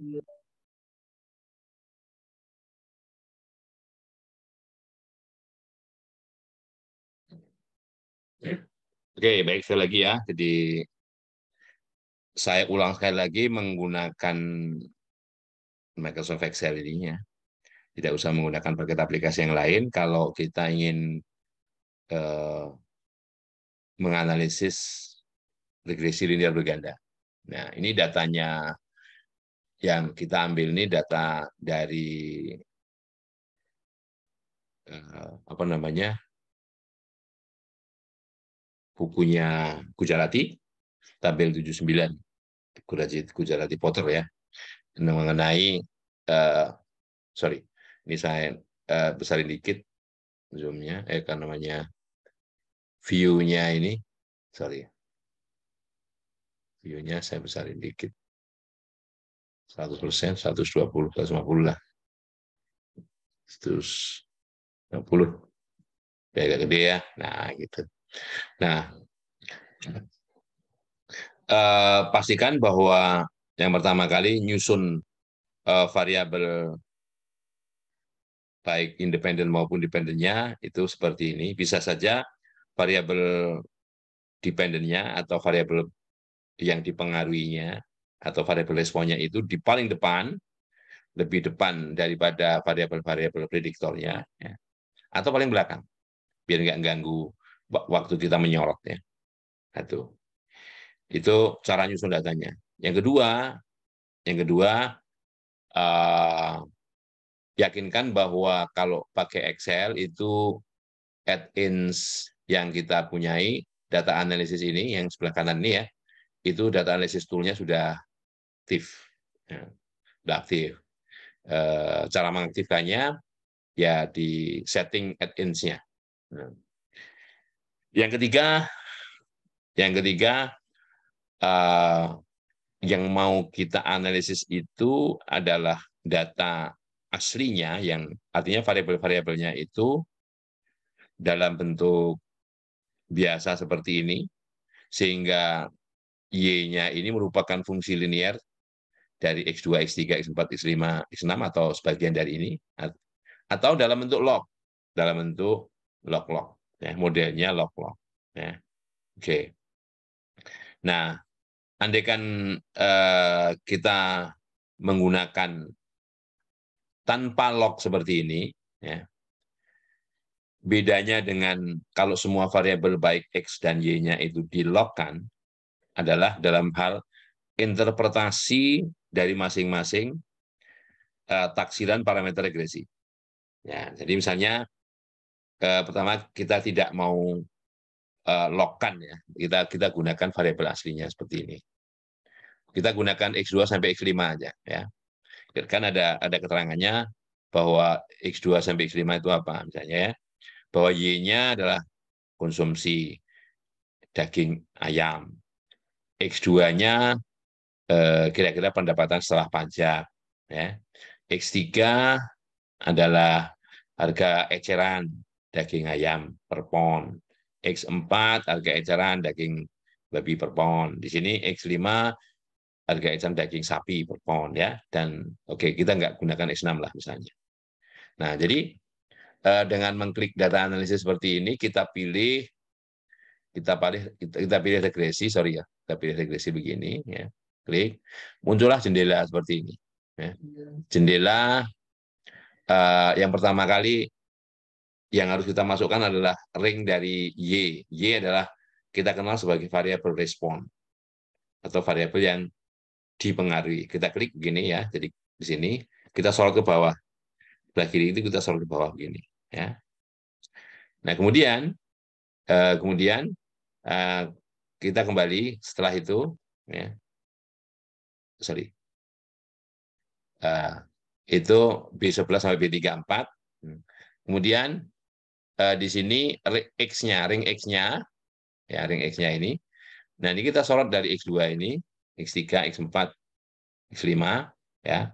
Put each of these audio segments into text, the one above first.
Iya. Oke, baik sekali lagi ya. Jadi saya ulang sekali lagi menggunakan Microsoft Excel ini ya. Tidak usah menggunakan paket aplikasi yang lain. Kalau kita ingin eh, menganalisis regresi linear berganda. Nah, ini datanya yang kita ambil ini data dari eh, apa namanya bukunya Kujarati tabel 79 Gujarati kujarati Potter ya mengenai uh, sorry ini saya uh, besarin dikit zoomnya eh kan namanya viewnya ini sorry viewnya saya besarin dikit 100 persen, 120, 150 lah. 150. Biar agak gede ya. Nah, gitu. Nah, eh, pastikan bahwa yang pertama kali nyusun eh, variabel baik independen maupun dependennya itu seperti ini. Bisa saja variabel dependennya atau variabel yang dipengaruhinya atau variabel responnya itu di paling depan, lebih depan daripada variabel-variabel prediktornya, ya. atau paling belakang, biar nggak ganggu waktu kita menyorot ya. Itu cara nyusun datanya. Yang kedua, yang kedua uh, yakinkan bahwa kalau pakai Excel itu add-ins yang kita punyai data analisis ini yang sebelah kanan ini ya, itu data analisis toolnya sudah aktif. Ya, udah aktif. E, cara mengaktifkannya ya di setting add-ins-nya. Ya. Yang ketiga, yang ketiga uh, yang mau kita analisis itu adalah data aslinya yang artinya variabel-variabelnya itu dalam bentuk biasa seperti ini sehingga y-nya ini merupakan fungsi linear dari X2, X3, X4, X5, X6 atau sebagian dari ini atau dalam bentuk log dalam bentuk log-log ya modelnya log-log ya. Oke. Nah, andaikan eh, kita menggunakan tanpa log seperti ini ya. Bedanya dengan kalau semua variabel baik x dan y-nya itu dilogkan adalah dalam hal interpretasi dari masing-masing uh, eh, taksiran parameter regresi. Ya, jadi misalnya uh, pertama kita tidak mau uh, eh, lokan ya, kita kita gunakan variabel aslinya seperti ini. Kita gunakan x2 sampai x5 aja ya. Kan ada ada keterangannya bahwa x2 sampai x5 itu apa misalnya ya. Bahwa y-nya adalah konsumsi daging ayam. X2-nya Eh, kira-kira pendapatan setelah pajak. Ya. X3 adalah harga eceran daging ayam per pon. X4 harga eceran daging babi per pon. Di sini X5 harga eceran daging sapi per pon ya dan oke okay, kita nggak gunakan X6 lah misalnya. Nah, jadi eh, dengan mengklik data analisis seperti ini kita pilih kita pilih kita, kita pilih regresi sorry ya kita pilih regresi begini ya klik, muncullah jendela seperti ini. Ya. Jendela eh, yang pertama kali yang harus kita masukkan adalah ring dari Y. Y adalah kita kenal sebagai variabel respon atau variabel yang dipengaruhi. Kita klik begini ya, jadi di sini kita sorot ke bawah. Sebelah kiri itu kita sorot ke bawah begini ya. Nah kemudian eh, kemudian eh, kita kembali setelah itu ya sorry. Uh, itu B11 sampai B34. Hmm. Kemudian uh, di sini X-nya, ring X-nya, ya ring X-nya ini. Nah, ini kita sorot dari X2 ini, X3, X4, X5, ya.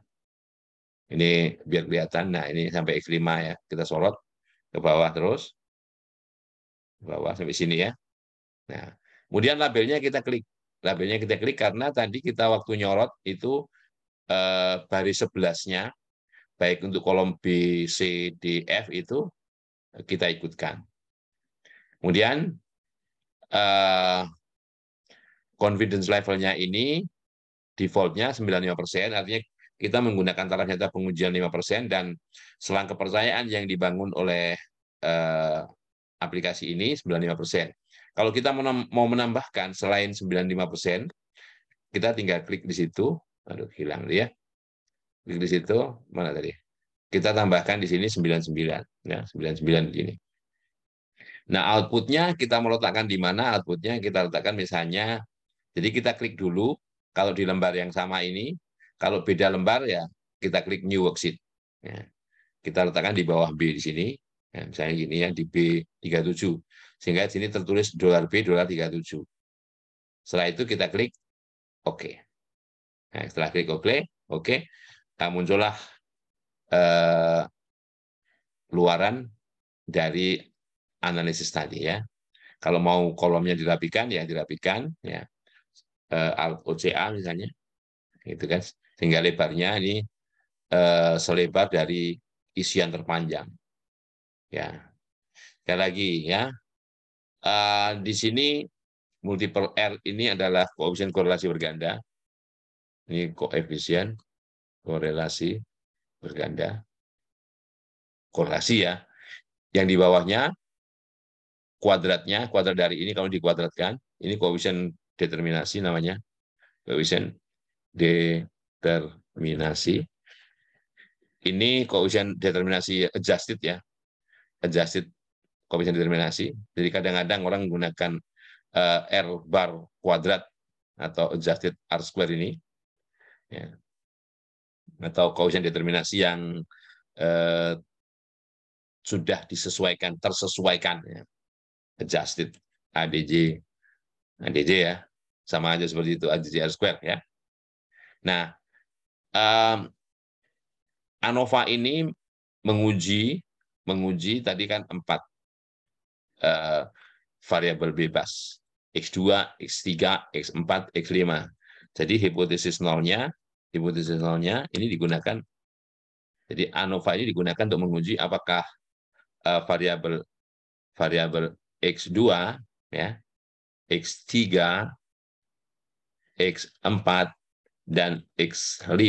Ini biar kelihatan. Nah, ini sampai X5 ya. Kita sorot ke bawah terus. Ke bawah sampai sini ya. Nah, kemudian labelnya kita klik. Labelnya kita klik karena tadi kita waktu nyorot itu eh, baris sebelasnya, baik untuk kolom B, C, D, F itu eh, kita ikutkan. Kemudian eh, confidence levelnya ini defaultnya 95%, artinya kita menggunakan taraf nyata pengujian 5% dan selang kepercayaan yang dibangun oleh eh, aplikasi ini 95%. Kalau kita mau menambahkan selain 95%, kita tinggal klik di situ. Aduh, hilang dia. Klik di situ, mana tadi? Kita tambahkan di sini 99. Ya, 99 sini. Nah, outputnya kita meletakkan di mana? Outputnya kita letakkan misalnya, jadi kita klik dulu, kalau di lembar yang sama ini, kalau beda lembar ya kita klik New Worksheet. Ya. Kita letakkan di bawah B di sini, ya, misalnya gini ya, di B37. Sehingga di sini tertulis dolar B, dolar 37. Setelah itu kita klik OK. Nah, setelah klik OK, OK, nah, muncullah eh, luaran dari analisis tadi ya. Kalau mau kolomnya dirapikan ya dirapikan ya. Eh, OCA misalnya. Gitu kan. Sehingga lebarnya ini eh, selebar dari isian terpanjang. Ya. Sekali lagi ya, uh, di sini multiple R ini adalah koefisien korelasi berganda. Ini koefisien korelasi berganda. Korelasi ya. Yang di bawahnya kuadratnya, kuadrat dari ini kalau dikuadratkan, ini koefisien determinasi namanya. Koefisien determinasi. Ini koefisien determinasi adjusted ya. Adjusted koefisien determinasi. Jadi kadang-kadang orang menggunakan uh, R bar kuadrat atau adjusted R square ini. Ya. Atau koefisien determinasi yang uh, sudah disesuaikan, tersesuaikan. Ya. Adjusted ADJ, ADJ ya. Sama aja seperti itu, ADJ R square ya. Nah, um, ANOVA ini menguji menguji tadi kan empat uh, variabel bebas x2, x3, x4, x5. Jadi hipotesis nolnya, hipotesis nolnya ini digunakan. Jadi ANOVA ini digunakan untuk menguji apakah uh, variabel variabel x2 ya, x3, x4 dan x5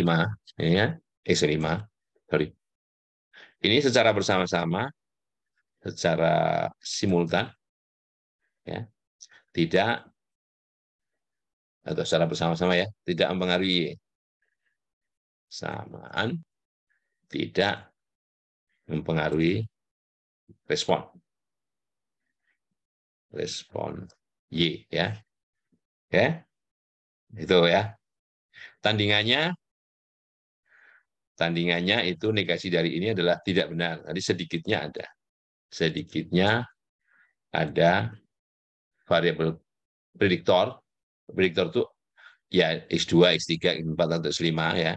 ya, x5. Sorry. Ini secara bersama-sama secara simultan, ya, tidak atau secara bersama-sama ya, tidak mempengaruhi samaan, tidak mempengaruhi respon. Respon Y ya. Ya. Itu ya. Tandingannya tandingannya itu negasi dari ini adalah tidak benar. Tadi sedikitnya ada sedikitnya ada variabel prediktor. Prediktor itu ya X2, X3, X4, atau X5 ya.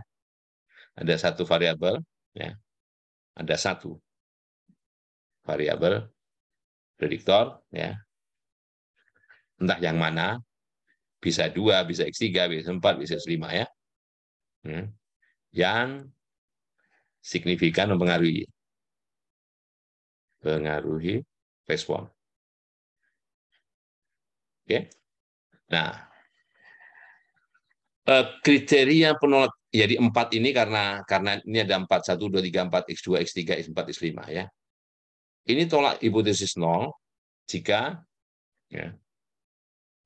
Ada satu variabel ya. Ada satu variabel prediktor ya. Entah yang mana, bisa dua, bisa X3, bisa empat, bisa X5 ya. Hmm. Yang signifikan mempengaruhi mempengaruhi respon. Oke. Nah, eh, kriteria penolak jadi empat ini karena karena ini ada empat satu dua tiga empat x dua x tiga x empat x lima ya ini tolak hipotesis nol jika ya,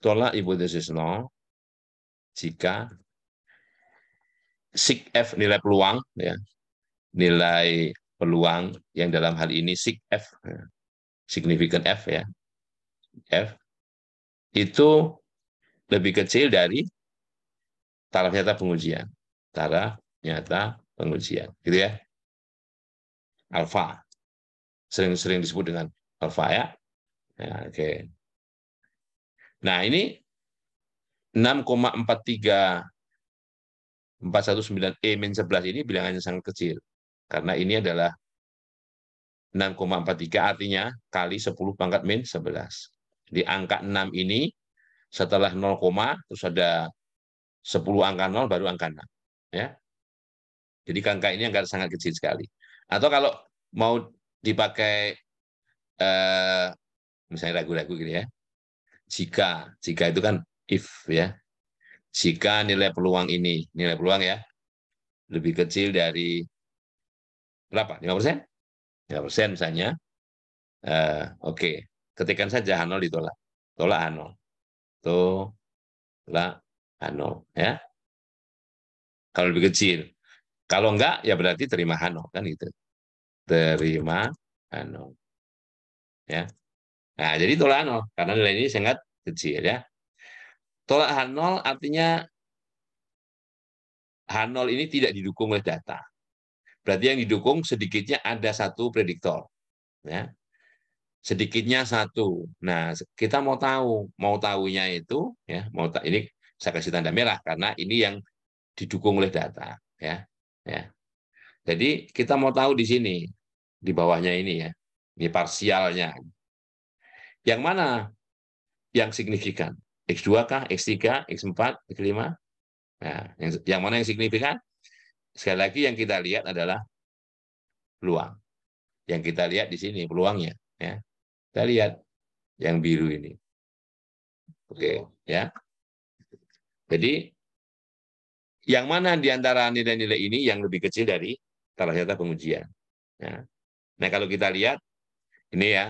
tolak hipotesis nol jika sig f nilai peluang ya nilai peluang yang dalam hal ini sig F, significant F ya, F, itu lebih kecil dari taraf nyata pengujian. Taraf nyata pengujian, gitu ya. Alfa, sering-sering disebut dengan alfa ya. ya Oke. Okay. Nah ini 6,43 419 E 11 ini bilangannya sangat kecil. Karena ini adalah 6,43 artinya kali 10 pangkat min 11. Di angka 6 ini setelah 0, terus ada 10 angka 0 baru angka 6. Ya. Jadi angka ini angka sangat kecil sekali. Atau kalau mau dipakai eh, misalnya ragu-ragu gitu ya. Jika, jika itu kan if ya. Jika nilai peluang ini, nilai peluang ya, lebih kecil dari berapa? 5 persen? 5 persen misalnya. Uh, Oke, okay. ketikan saja H0 ditolak. Tolak H0. Tolak H0. Ya. Kalau lebih kecil. Kalau enggak, ya berarti terima H0. Kan gitu. Terima H0. Ya. Nah, jadi tolak H0. Karena nilai ini sangat kecil. ya. Tolak H0 artinya H0 ini tidak didukung oleh data. Berarti yang didukung sedikitnya ada satu prediktor. Ya. Sedikitnya satu. Nah, kita mau tahu, mau tahunya itu, ya, mau tak ini saya kasih tanda merah karena ini yang didukung oleh data, ya, ya. Jadi kita mau tahu di sini, di bawahnya ini ya, ini parsialnya. Yang mana yang signifikan? X2 kah, X3, X4, X5? Nah, yang mana yang signifikan? sekali lagi yang kita lihat adalah peluang. Yang kita lihat di sini peluangnya, ya. Kita lihat yang biru ini. Oke, okay, ya. Jadi yang mana di antara nilai-nilai ini yang lebih kecil dari ternyata pengujian. Ya. Nah, kalau kita lihat ini ya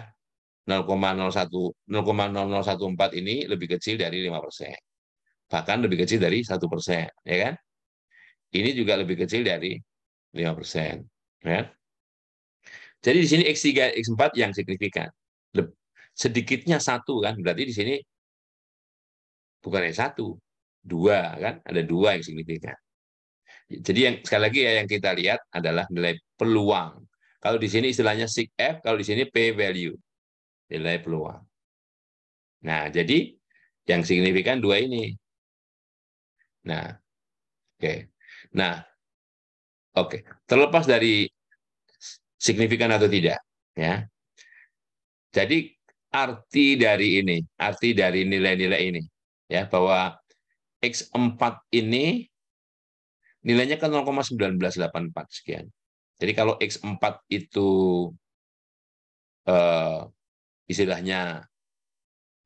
0,01 0,0014 ini lebih kecil dari 5%. Bahkan lebih kecil dari 1%, ya kan? Ini juga lebih kecil dari 5%. Ya. Jadi di sini X3, X4 yang signifikan. Sedikitnya satu kan, berarti di sini bukan yang satu, dua kan, ada dua yang signifikan. Jadi yang sekali lagi ya yang kita lihat adalah nilai peluang. Kalau di sini istilahnya sig f, kalau di sini p value nilai peluang. Nah jadi yang signifikan dua ini. Nah, oke. Okay. Nah, oke, okay. terlepas dari signifikan atau tidak, ya. Jadi arti dari ini, arti dari nilai-nilai ini, ya bahwa X4 ini nilainya kan 0,1984 sekian. Jadi kalau X4 itu eh, istilahnya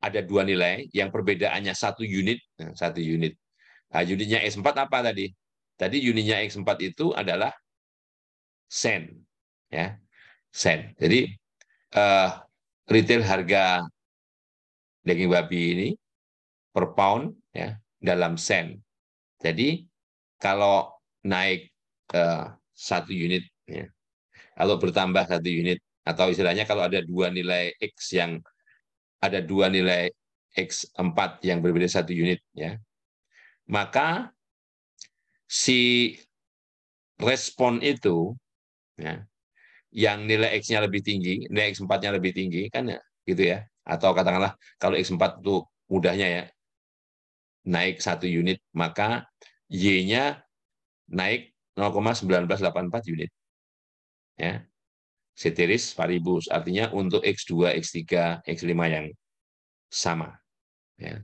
ada dua nilai yang perbedaannya satu unit, nah, satu unit. Nah, unitnya x 4 apa tadi? Tadi uninya X4 itu adalah sen. Ya, sen. Jadi uh, retail harga daging babi ini per pound ya dalam sen. Jadi kalau naik uh, satu unit, ya, kalau bertambah satu unit atau istilahnya kalau ada dua nilai x yang ada dua nilai X4 yang berbeda satu unit ya. Maka si respon itu ya, yang nilai X-nya lebih tinggi, nilai X4-nya lebih tinggi, kan ya, gitu ya. Atau katakanlah kalau X4 itu mudahnya ya, naik satu unit, maka Y-nya naik 0,1984 unit. Ya. Seteris paribus, artinya untuk X2, X3, X5 yang sama. Ya.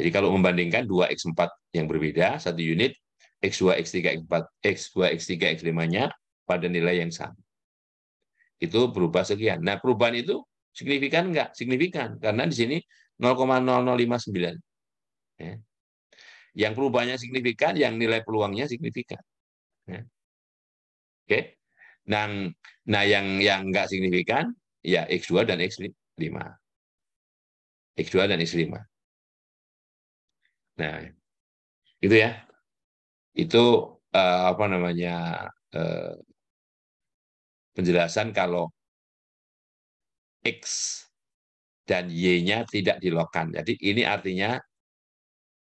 Jadi kalau membandingkan dua X4 yang berbeda, satu unit, X2, X3, X4, X2, X3, X5-nya pada nilai yang sama. Itu berubah sekian. Nah, perubahan itu signifikan enggak? Signifikan. Karena di sini 0,0059. Ya. Yang perubahannya signifikan, yang nilai peluangnya signifikan. Ya. Oke. Nah, nah yang yang enggak signifikan ya X2 dan X5. X2 dan X5. Nah, gitu ya itu eh, apa namanya eh, penjelasan kalau X dan Y-nya tidak dilokan. Jadi ini artinya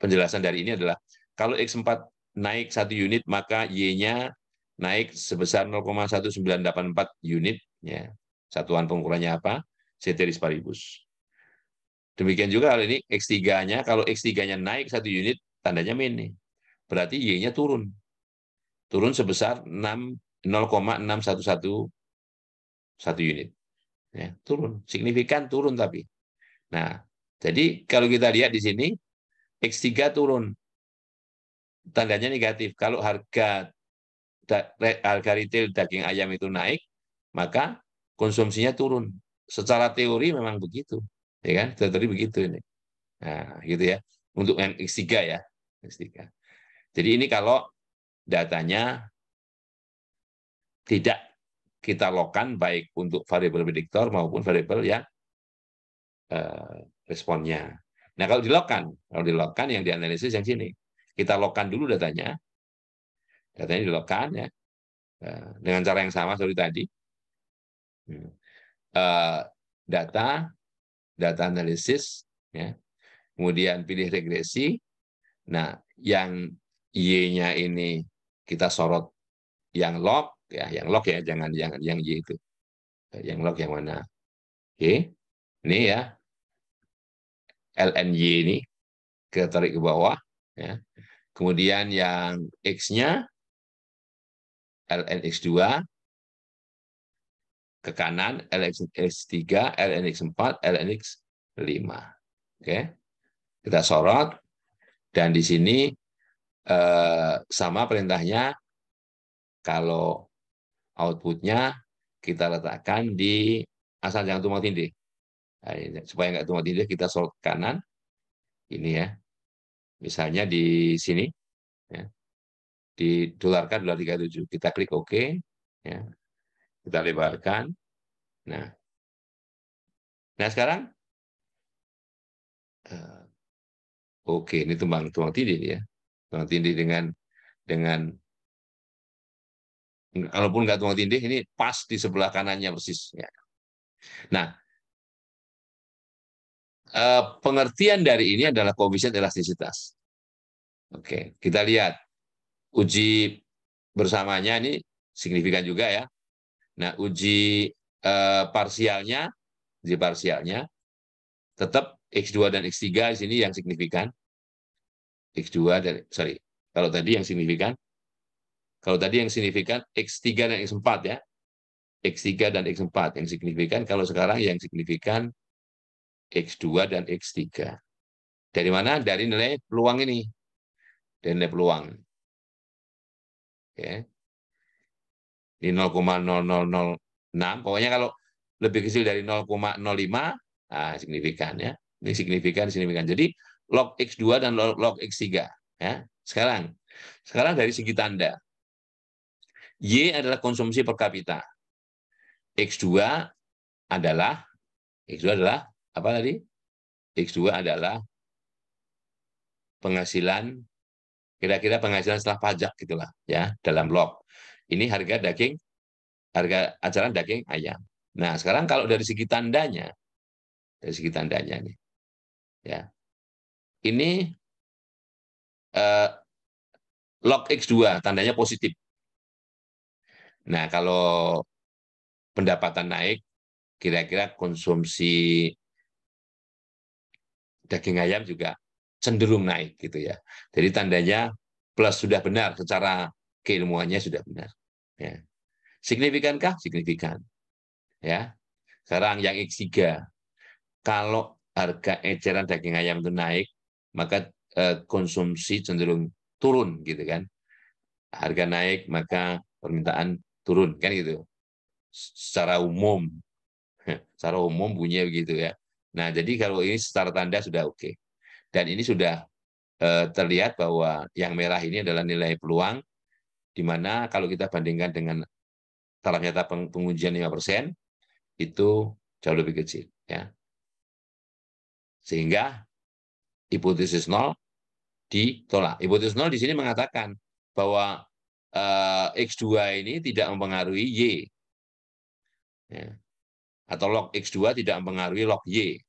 penjelasan dari ini adalah kalau X 4 naik satu unit maka Y-nya naik sebesar 0,1984 unit ya. Satuan pengukurannya apa? Ceteris paribus. Demikian juga hal ini X3-nya kalau X3-nya naik satu unit tandanya min nih berarti Y-nya turun. Turun sebesar 0,611 satu unit. Ya, turun, signifikan turun tapi. Nah, jadi kalau kita lihat di sini, X3 turun. Tandanya negatif. Kalau harga harga retail daging ayam itu naik, maka konsumsinya turun. Secara teori memang begitu. Ya kan? Teori begitu ini. Nah, gitu ya. Untuk yang X3 ya. X3. Jadi ini kalau datanya tidak kita lokan baik untuk variabel prediktor maupun variabel yang eh, responnya. Nah kalau dilokan, kalau dilokan yang dianalisis yang sini, kita lokan dulu datanya, datanya dilokan ya eh, dengan cara yang sama seperti tadi. Hmm. Eh, data, data analisis, ya. kemudian pilih regresi. Nah yang y-nya ini kita sorot yang log ya, yang log ya, jangan yang yang y itu. Yang log yang mana? Oke. Okay. Ini ya. ln y ini kita tarik ke bawah ya. Kemudian yang x-nya ln x2 ke kanan ln x3, ln x4, ln x5. Oke. Okay. Kita sorot dan di sini Eh, sama perintahnya kalau outputnya kita letakkan di asal jangan tumpang tindih nah, supaya nggak tumpang tindih kita sort kanan ini ya misalnya di sini ya. di dolar kan dolar kita klik OK ya kita lebarkan nah nah sekarang eh, Oke, ini tumpang tumpang tidih ya tuang tindih dengan dengan kalaupun nggak tuang tindih ini pas di sebelah kanannya persis. Ya. Nah, eh, pengertian dari ini adalah koefisien elastisitas. Oke, kita lihat uji bersamanya ini signifikan juga ya. Nah, uji eh, parsialnya, uji parsialnya tetap X2 dan X3 di sini yang signifikan. X2 dari, sorry, kalau tadi yang signifikan, kalau tadi yang signifikan X3 dan X4 ya, X3 dan X4 yang signifikan, kalau sekarang yang signifikan X2 dan X3. Dari mana? Dari nilai peluang ini. Dari nilai peluang. Ya. Di 0,0006, pokoknya kalau lebih kecil dari 0,05, nah, signifikan ya. Ini signifikan, signifikan. Jadi log X2 dan log, X3. Ya. Sekarang, sekarang dari segi tanda. Y adalah konsumsi per kapita. X2 adalah X2 adalah apa tadi? X2 adalah penghasilan kira-kira penghasilan setelah pajak gitulah ya dalam log. Ini harga daging harga acara daging ayam. Nah, sekarang kalau dari segi tandanya dari segi tandanya nih. Ya ini eh, log X2, tandanya positif. Nah, kalau pendapatan naik, kira-kira konsumsi daging ayam juga cenderung naik gitu ya. Jadi tandanya plus sudah benar secara keilmuannya sudah benar. Ya. Signifikankah? Signifikan. Ya. Sekarang yang X3. Kalau harga eceran daging ayam itu naik, maka eh, konsumsi cenderung turun gitu kan. Harga naik maka permintaan turun kan gitu. Secara umum secara umum bunyinya begitu ya. Nah, jadi kalau ini secara tanda sudah oke. Okay. Dan ini sudah eh, terlihat bahwa yang merah ini adalah nilai peluang di mana kalau kita bandingkan dengan ternyata pengujian 5% itu jauh lebih kecil ya. Sehingga hipotesis nol ditolak. Hipotesis nol di sini mengatakan bahwa eh, X2 ini tidak mempengaruhi Y. Ya. Atau log X2 tidak mempengaruhi log Y.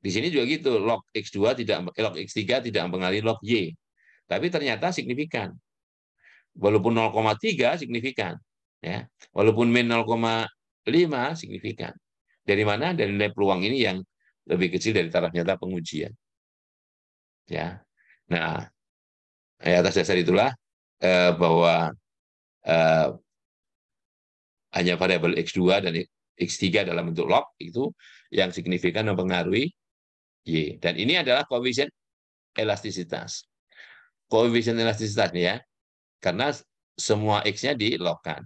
Di sini juga gitu, log X2 tidak eh, log X3 tidak mempengaruhi log Y. Tapi ternyata signifikan. Walaupun 0,3 signifikan, ya. Walaupun min 0,5 signifikan. Dari mana? Dari nilai peluang ini yang lebih kecil dari taraf nyata pengujian ya nah ya atas dasar itulah eh, bahwa eh, hanya variabel x2 dan x3 dalam bentuk log itu yang signifikan mempengaruhi y dan ini adalah koefisien elastisitas koefisien elastisitas ya karena semua x-nya di kan,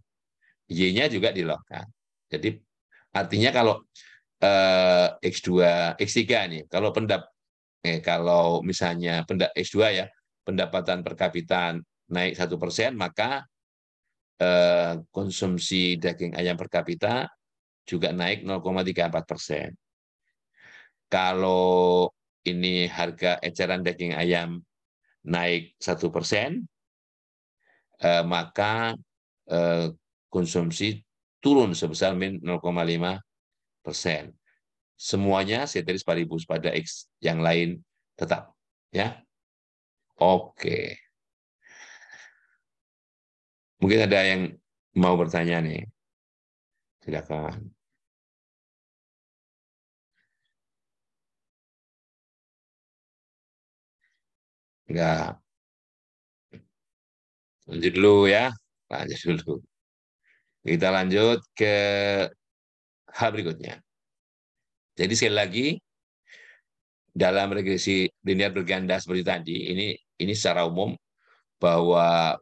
y-nya juga di kan. jadi artinya kalau eh, x2 x3 nih kalau pendap eh, kalau misalnya S2 ya, pendapatan per kapita naik satu persen, maka eh, konsumsi daging ayam per kapita juga naik 0,34 persen. Kalau ini harga eceran daging ayam naik satu persen, eh, maka eh, konsumsi turun sebesar min 0,5 persen semuanya ceteris paribus pada x yang lain tetap ya oke mungkin ada yang mau bertanya nih silakan Enggak. Lanjut dulu ya. Lanjut dulu. Kita lanjut ke hal berikutnya. Jadi sekali lagi dalam regresi linear berganda seperti tadi ini ini secara umum bahwa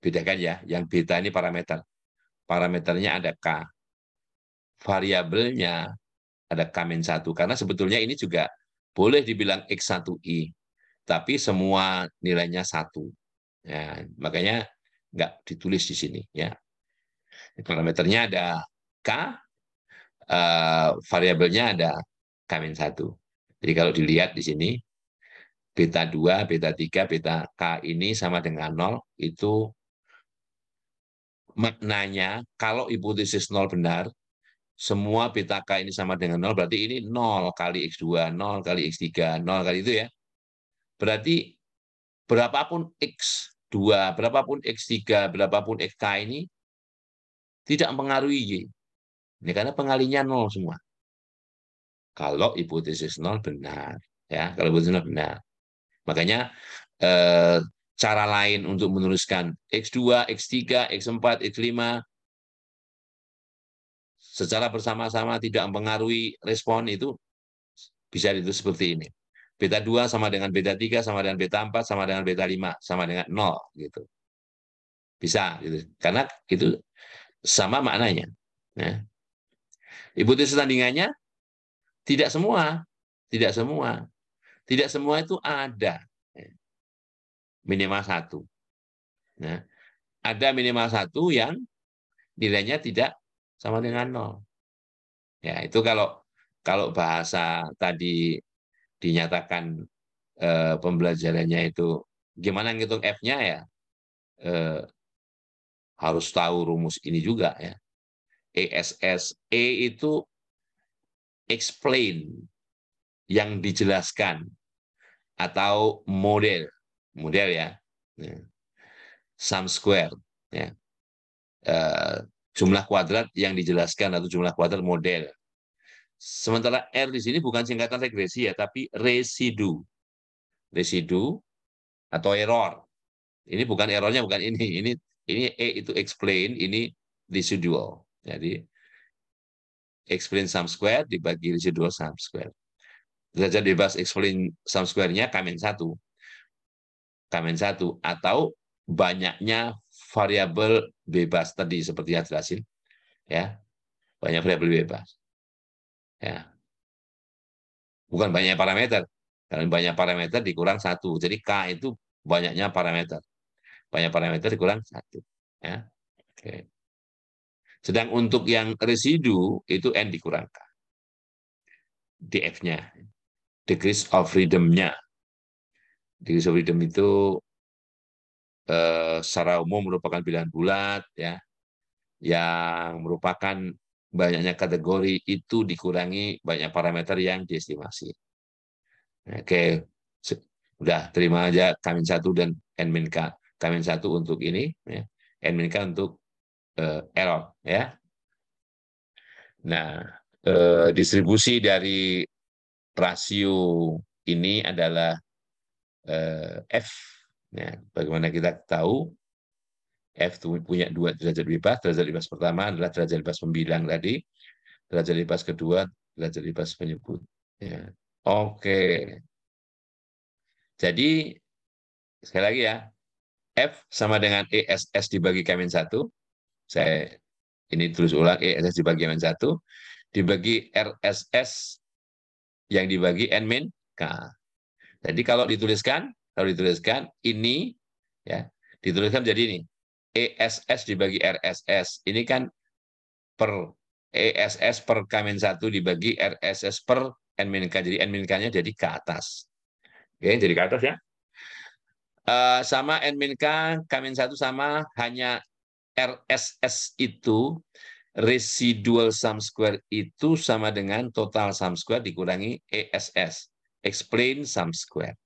bedakan ya yang beta ini parameter parameternya ada k variabelnya ada k min satu karena sebetulnya ini juga boleh dibilang x1i tapi semua nilainya satu ya, makanya nggak ditulis di sini ya parameternya ada k uh, variabelnya ada K-1. Jadi kalau dilihat di sini, beta 2, beta 3, beta K ini sama dengan 0, itu maknanya kalau hipotesis 0 benar, semua beta K ini sama dengan 0, berarti ini 0 kali X2, 0 kali X3, 0 kali itu ya. Berarti berapapun X2, berapapun X3, berapapun XK ini tidak mempengaruhi Y. Ini karena pengalinya nol semua. Kalau hipotesis nol benar, ya kalau hipotesis nol benar. Makanya eh, cara lain untuk menuliskan x2, x3, x4, x5 secara bersama-sama tidak mempengaruhi respon itu bisa itu seperti ini. Beta 2 sama dengan beta 3 sama dengan beta 4 sama dengan beta 5 sama dengan 0 gitu. Bisa gitu. Karena itu sama maknanya. Ya. Hipotesis setandingannya, tidak semua, tidak semua, tidak semua itu ada minimal satu. Nah, ada minimal satu yang nilainya tidak sama dengan nol. Ya itu kalau kalau bahasa tadi dinyatakan e, pembelajarannya itu gimana ngitung f-nya ya E, harus tahu rumus ini juga ya s E itu explain, yang dijelaskan, atau model, model ya, ya. sum square, ya. Eh, jumlah kuadrat yang dijelaskan atau jumlah kuadrat model. Sementara R di sini bukan singkatan regresi ya, tapi residu. Residu atau error. Ini bukan errornya bukan ini, ini ini E itu explain, ini residual. Jadi explain sum square dibagi residual sum square. Derajat bebas explain sum square-nya k satu, k satu, atau banyaknya variabel bebas tadi seperti yang jelasin. Ya. Banyak variabel bebas. Ya. Bukan banyak parameter. Kalau banyak parameter dikurang satu. Jadi K itu banyaknya parameter. Banyak parameter dikurang satu. Ya. Oke. Okay. Sedang untuk yang residu itu N dikurangkan. DF-nya. Degrees of freedom-nya. Degrees of freedom itu eh, secara umum merupakan pilihan bulat ya yang merupakan banyaknya kategori itu dikurangi banyak parameter yang diestimasi. Oke, sudah terima aja kamin satu dan n k. Kamin satu untuk ini, ya. n k untuk uh, eh, error ya. Nah, uh, distribusi dari rasio ini adalah uh, F. Ya, bagaimana kita tahu F punya dua derajat bebas. Derajat bebas pertama adalah derajat bebas pembilang tadi. Derajat bebas kedua derajat bebas penyebut. Ya. Oke. Jadi sekali lagi ya, F sama dengan ESS dibagi K-1, saya ini terus ulang ESS dibagi n 1 dibagi RSS yang dibagi N min K. Jadi kalau dituliskan, kalau dituliskan ini ya, dituliskan jadi ini. ESS dibagi RSS. Ini kan per ESS per K min 1 dibagi RSS per N min K. Jadi N min K-nya jadi ke atas. Oke, jadi ke atas ya. Uh, sama N min K, K 1 sama hanya RSS itu residual sum square itu sama dengan total sum square dikurangi ESS. Explain sum square.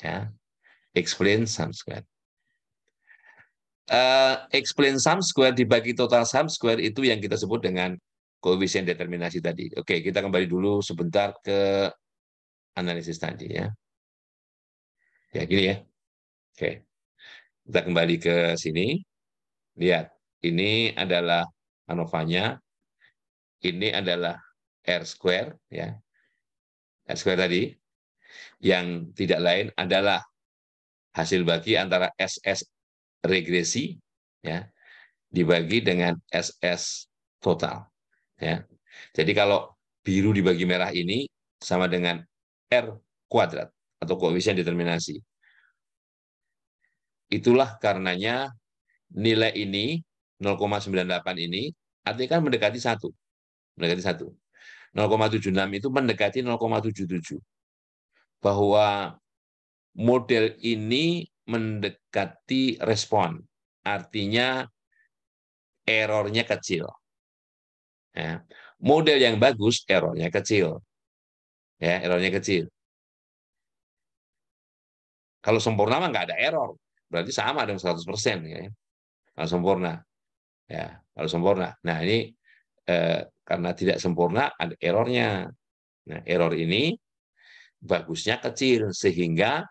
Ya. Explain sum square. Uh, explain sum square dibagi total sum square itu yang kita sebut dengan koefisien determinasi tadi. Oke, kita kembali dulu sebentar ke analisis tadi ya. Ya, gini ya. Oke. Kita kembali ke sini. Lihat, ini adalah anovanya, ini adalah R square, ya. R square tadi, yang tidak lain adalah hasil bagi antara SS regresi, ya, dibagi dengan SS total, ya. Jadi kalau biru dibagi merah ini sama dengan R kuadrat atau koefisien determinasi. Itulah karenanya nilai ini 0,98 ini artinya kan mendekati satu, mendekati satu. 0,76 itu mendekati 0,77. Bahwa model ini mendekati respon, artinya errornya kecil. Ya. Model yang bagus, errornya kecil. Ya, errornya kecil. Kalau sempurna mah nggak ada error. Berarti sama dengan 100%. Ya kalau sempurna ya kalau sempurna nah ini eh, karena tidak sempurna ada errornya nah error ini bagusnya kecil sehingga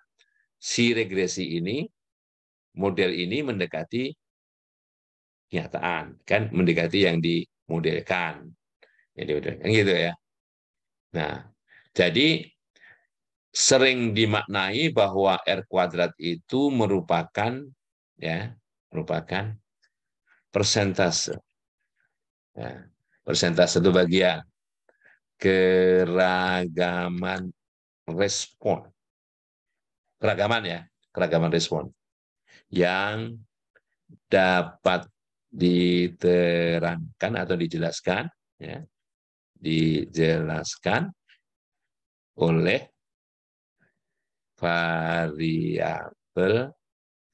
si regresi ini model ini mendekati kenyataan kan mendekati yang dimodelkan Jadi dimodelkan gitu ya nah jadi sering dimaknai bahwa r kuadrat itu merupakan ya merupakan persentase. Ya, persentase itu bagian keragaman respon. Keragaman ya, keragaman respon yang dapat diterangkan atau dijelaskan ya, dijelaskan oleh variabel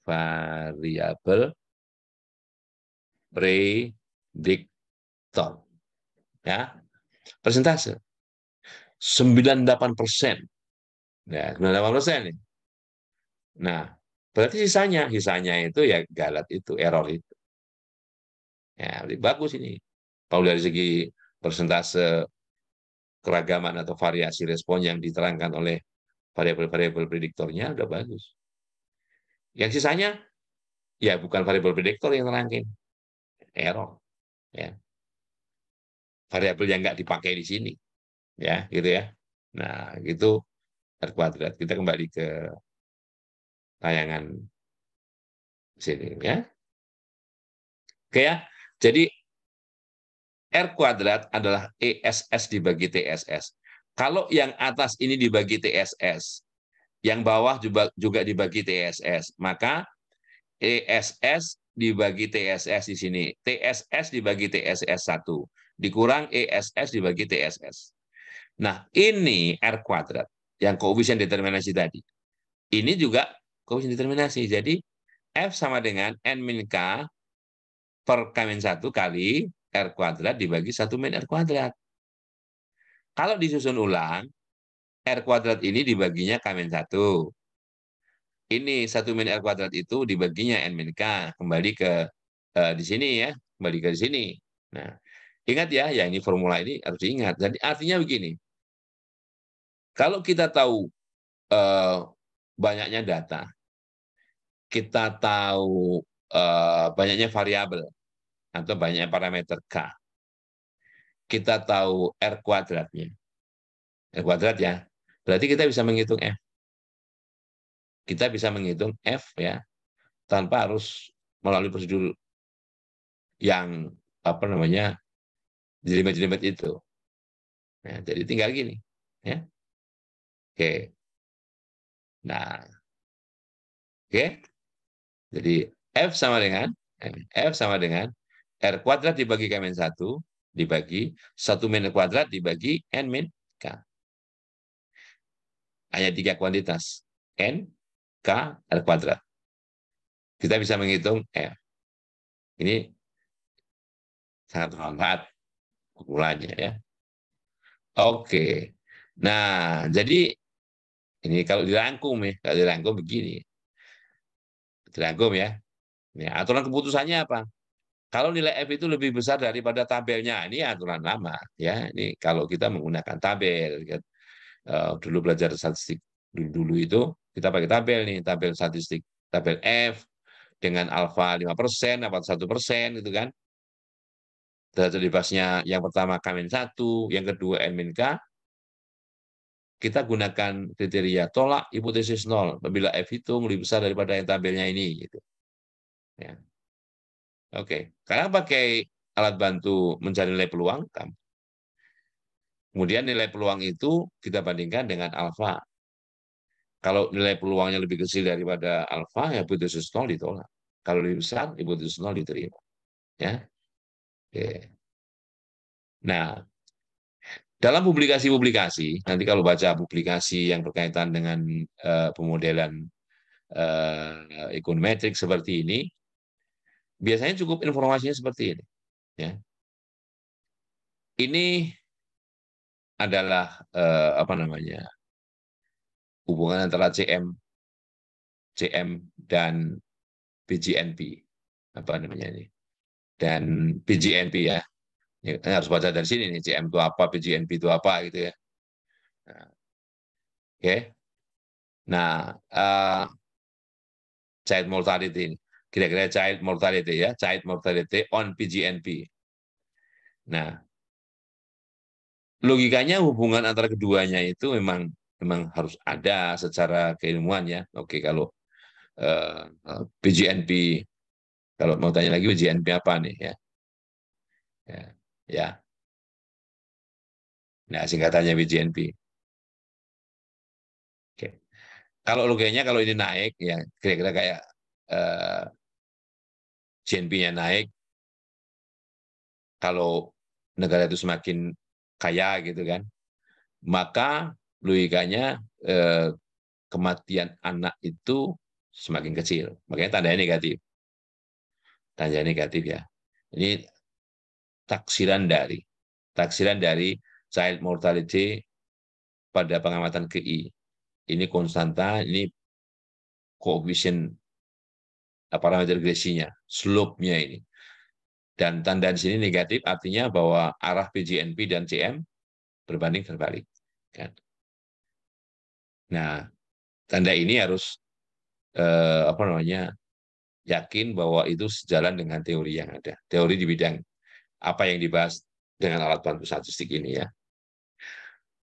variabel prediktor. Ya. Persentase. 98 persen. Ya, 98 persen. Nih. Nah, berarti sisanya, sisanya itu ya galat itu, error itu. Ya, lebih bagus ini. Kalau dari segi persentase keragaman atau variasi respon yang diterangkan oleh variabel-variabel prediktornya udah bagus. Yang sisanya ya bukan variabel prediktor yang terangkin, error. Ya. Variabel yang nggak dipakai di sini, ya gitu ya. Nah gitu R kuadrat. Kita kembali ke tayangan sini ya. Oke ya. Jadi R kuadrat adalah ESS dibagi TSS. Kalau yang atas ini dibagi TSS, yang bawah juga, juga dibagi TSS. Maka ESS dibagi TSS di sini. TSS dibagi TSS 1. Dikurang ESS dibagi TSS. Nah, ini R kuadrat yang koefisien determinasi tadi. Ini juga koefisien determinasi. Jadi F sama dengan N min K per K min 1 kali R kuadrat dibagi 1 min R kuadrat. Kalau disusun ulang, R kuadrat ini dibaginya K min 1. Ini 1 min R kuadrat itu dibaginya N min K. Kembali ke eh, di sini ya. Kembali ke di sini. Nah, ingat ya, ya ini formula ini harus diingat. Jadi artinya begini. Kalau kita tahu eh, banyaknya data, kita tahu eh, banyaknya variabel atau banyaknya parameter K, kita tahu R kuadratnya. R kuadrat ya. Berarti kita bisa menghitung F. Kita bisa menghitung F ya, tanpa harus melalui prosedur yang apa namanya jelimet-jelimet itu. Nah, jadi tinggal gini, ya. Oke. Nah, oke. Jadi F sama dengan F sama dengan R kuadrat dibagi K min 1 dibagi 1 min kuadrat dibagi N min hanya tiga kuantitas, N, K, R kuadrat. Kita bisa menghitung r. Ini sangat bermanfaat ukurannya ya. Oke. Nah, jadi ini kalau dirangkum ya, kalau dirangkum begini. Dirangkum ya. ya aturan keputusannya apa? Kalau nilai F itu lebih besar daripada tabelnya, ini aturan lama ya. Ini kalau kita menggunakan tabel, Eh, dulu belajar statistik dulu, dulu itu kita pakai tabel nih, tabel statistik, tabel F dengan alfa 5%, apa persen gitu kan. Derajat pasnya yang pertama k satu yang kedua N-K. Kita gunakan kriteria tolak hipotesis nol apabila F itu lebih besar daripada yang tabelnya ini gitu. Ya. Oke, karena pakai alat bantu mencari nilai peluang, Kemudian nilai peluang itu kita bandingkan dengan alfa. Kalau nilai peluangnya lebih kecil daripada alfa, ya hipotesis nol ditolak. Kalau lebih besar, hipotesis ya nol diterima. Ya. Oke. Nah, dalam publikasi-publikasi, nanti kalau baca publikasi yang berkaitan dengan uh, pemodelan uh, eh, ekonometrik seperti ini, biasanya cukup informasinya seperti ini. Ya. Ini adalah eh, apa namanya hubungan antara CM, CM dan BGNP apa namanya ini dan BGNP ya ini kan harus baca dari sini nih CM itu apa BGNP itu apa gitu ya nah, oke nah uh, child mortality kira-kira child mortality ya child mortality on BGNP nah logikanya hubungan antara keduanya itu memang memang harus ada secara keilmuan ya. Oke kalau eh, eh BGNP kalau mau tanya lagi BGNP apa nih ya? Ya. ya. Nah singkatannya BGNP Oke. Kalau logikanya kalau ini naik ya kira-kira kayak eh, GNP-nya naik, kalau negara itu semakin kaya gitu kan. Maka logikanya eh, kematian anak itu semakin kecil. Makanya tandanya negatif. Tandanya negatif ya. Ini taksiran dari taksiran dari child mortality pada pengamatan KI. Ini konstanta, ini koefisien apa parameter regresinya, slope-nya ini. Dan tanda di sini negatif artinya bahwa arah PGNP dan CM berbanding terbalik. Kan? Nah, tanda ini harus eh, apa namanya yakin bahwa itu sejalan dengan teori yang ada. Teori di bidang apa yang dibahas dengan alat bantu statistik ini ya.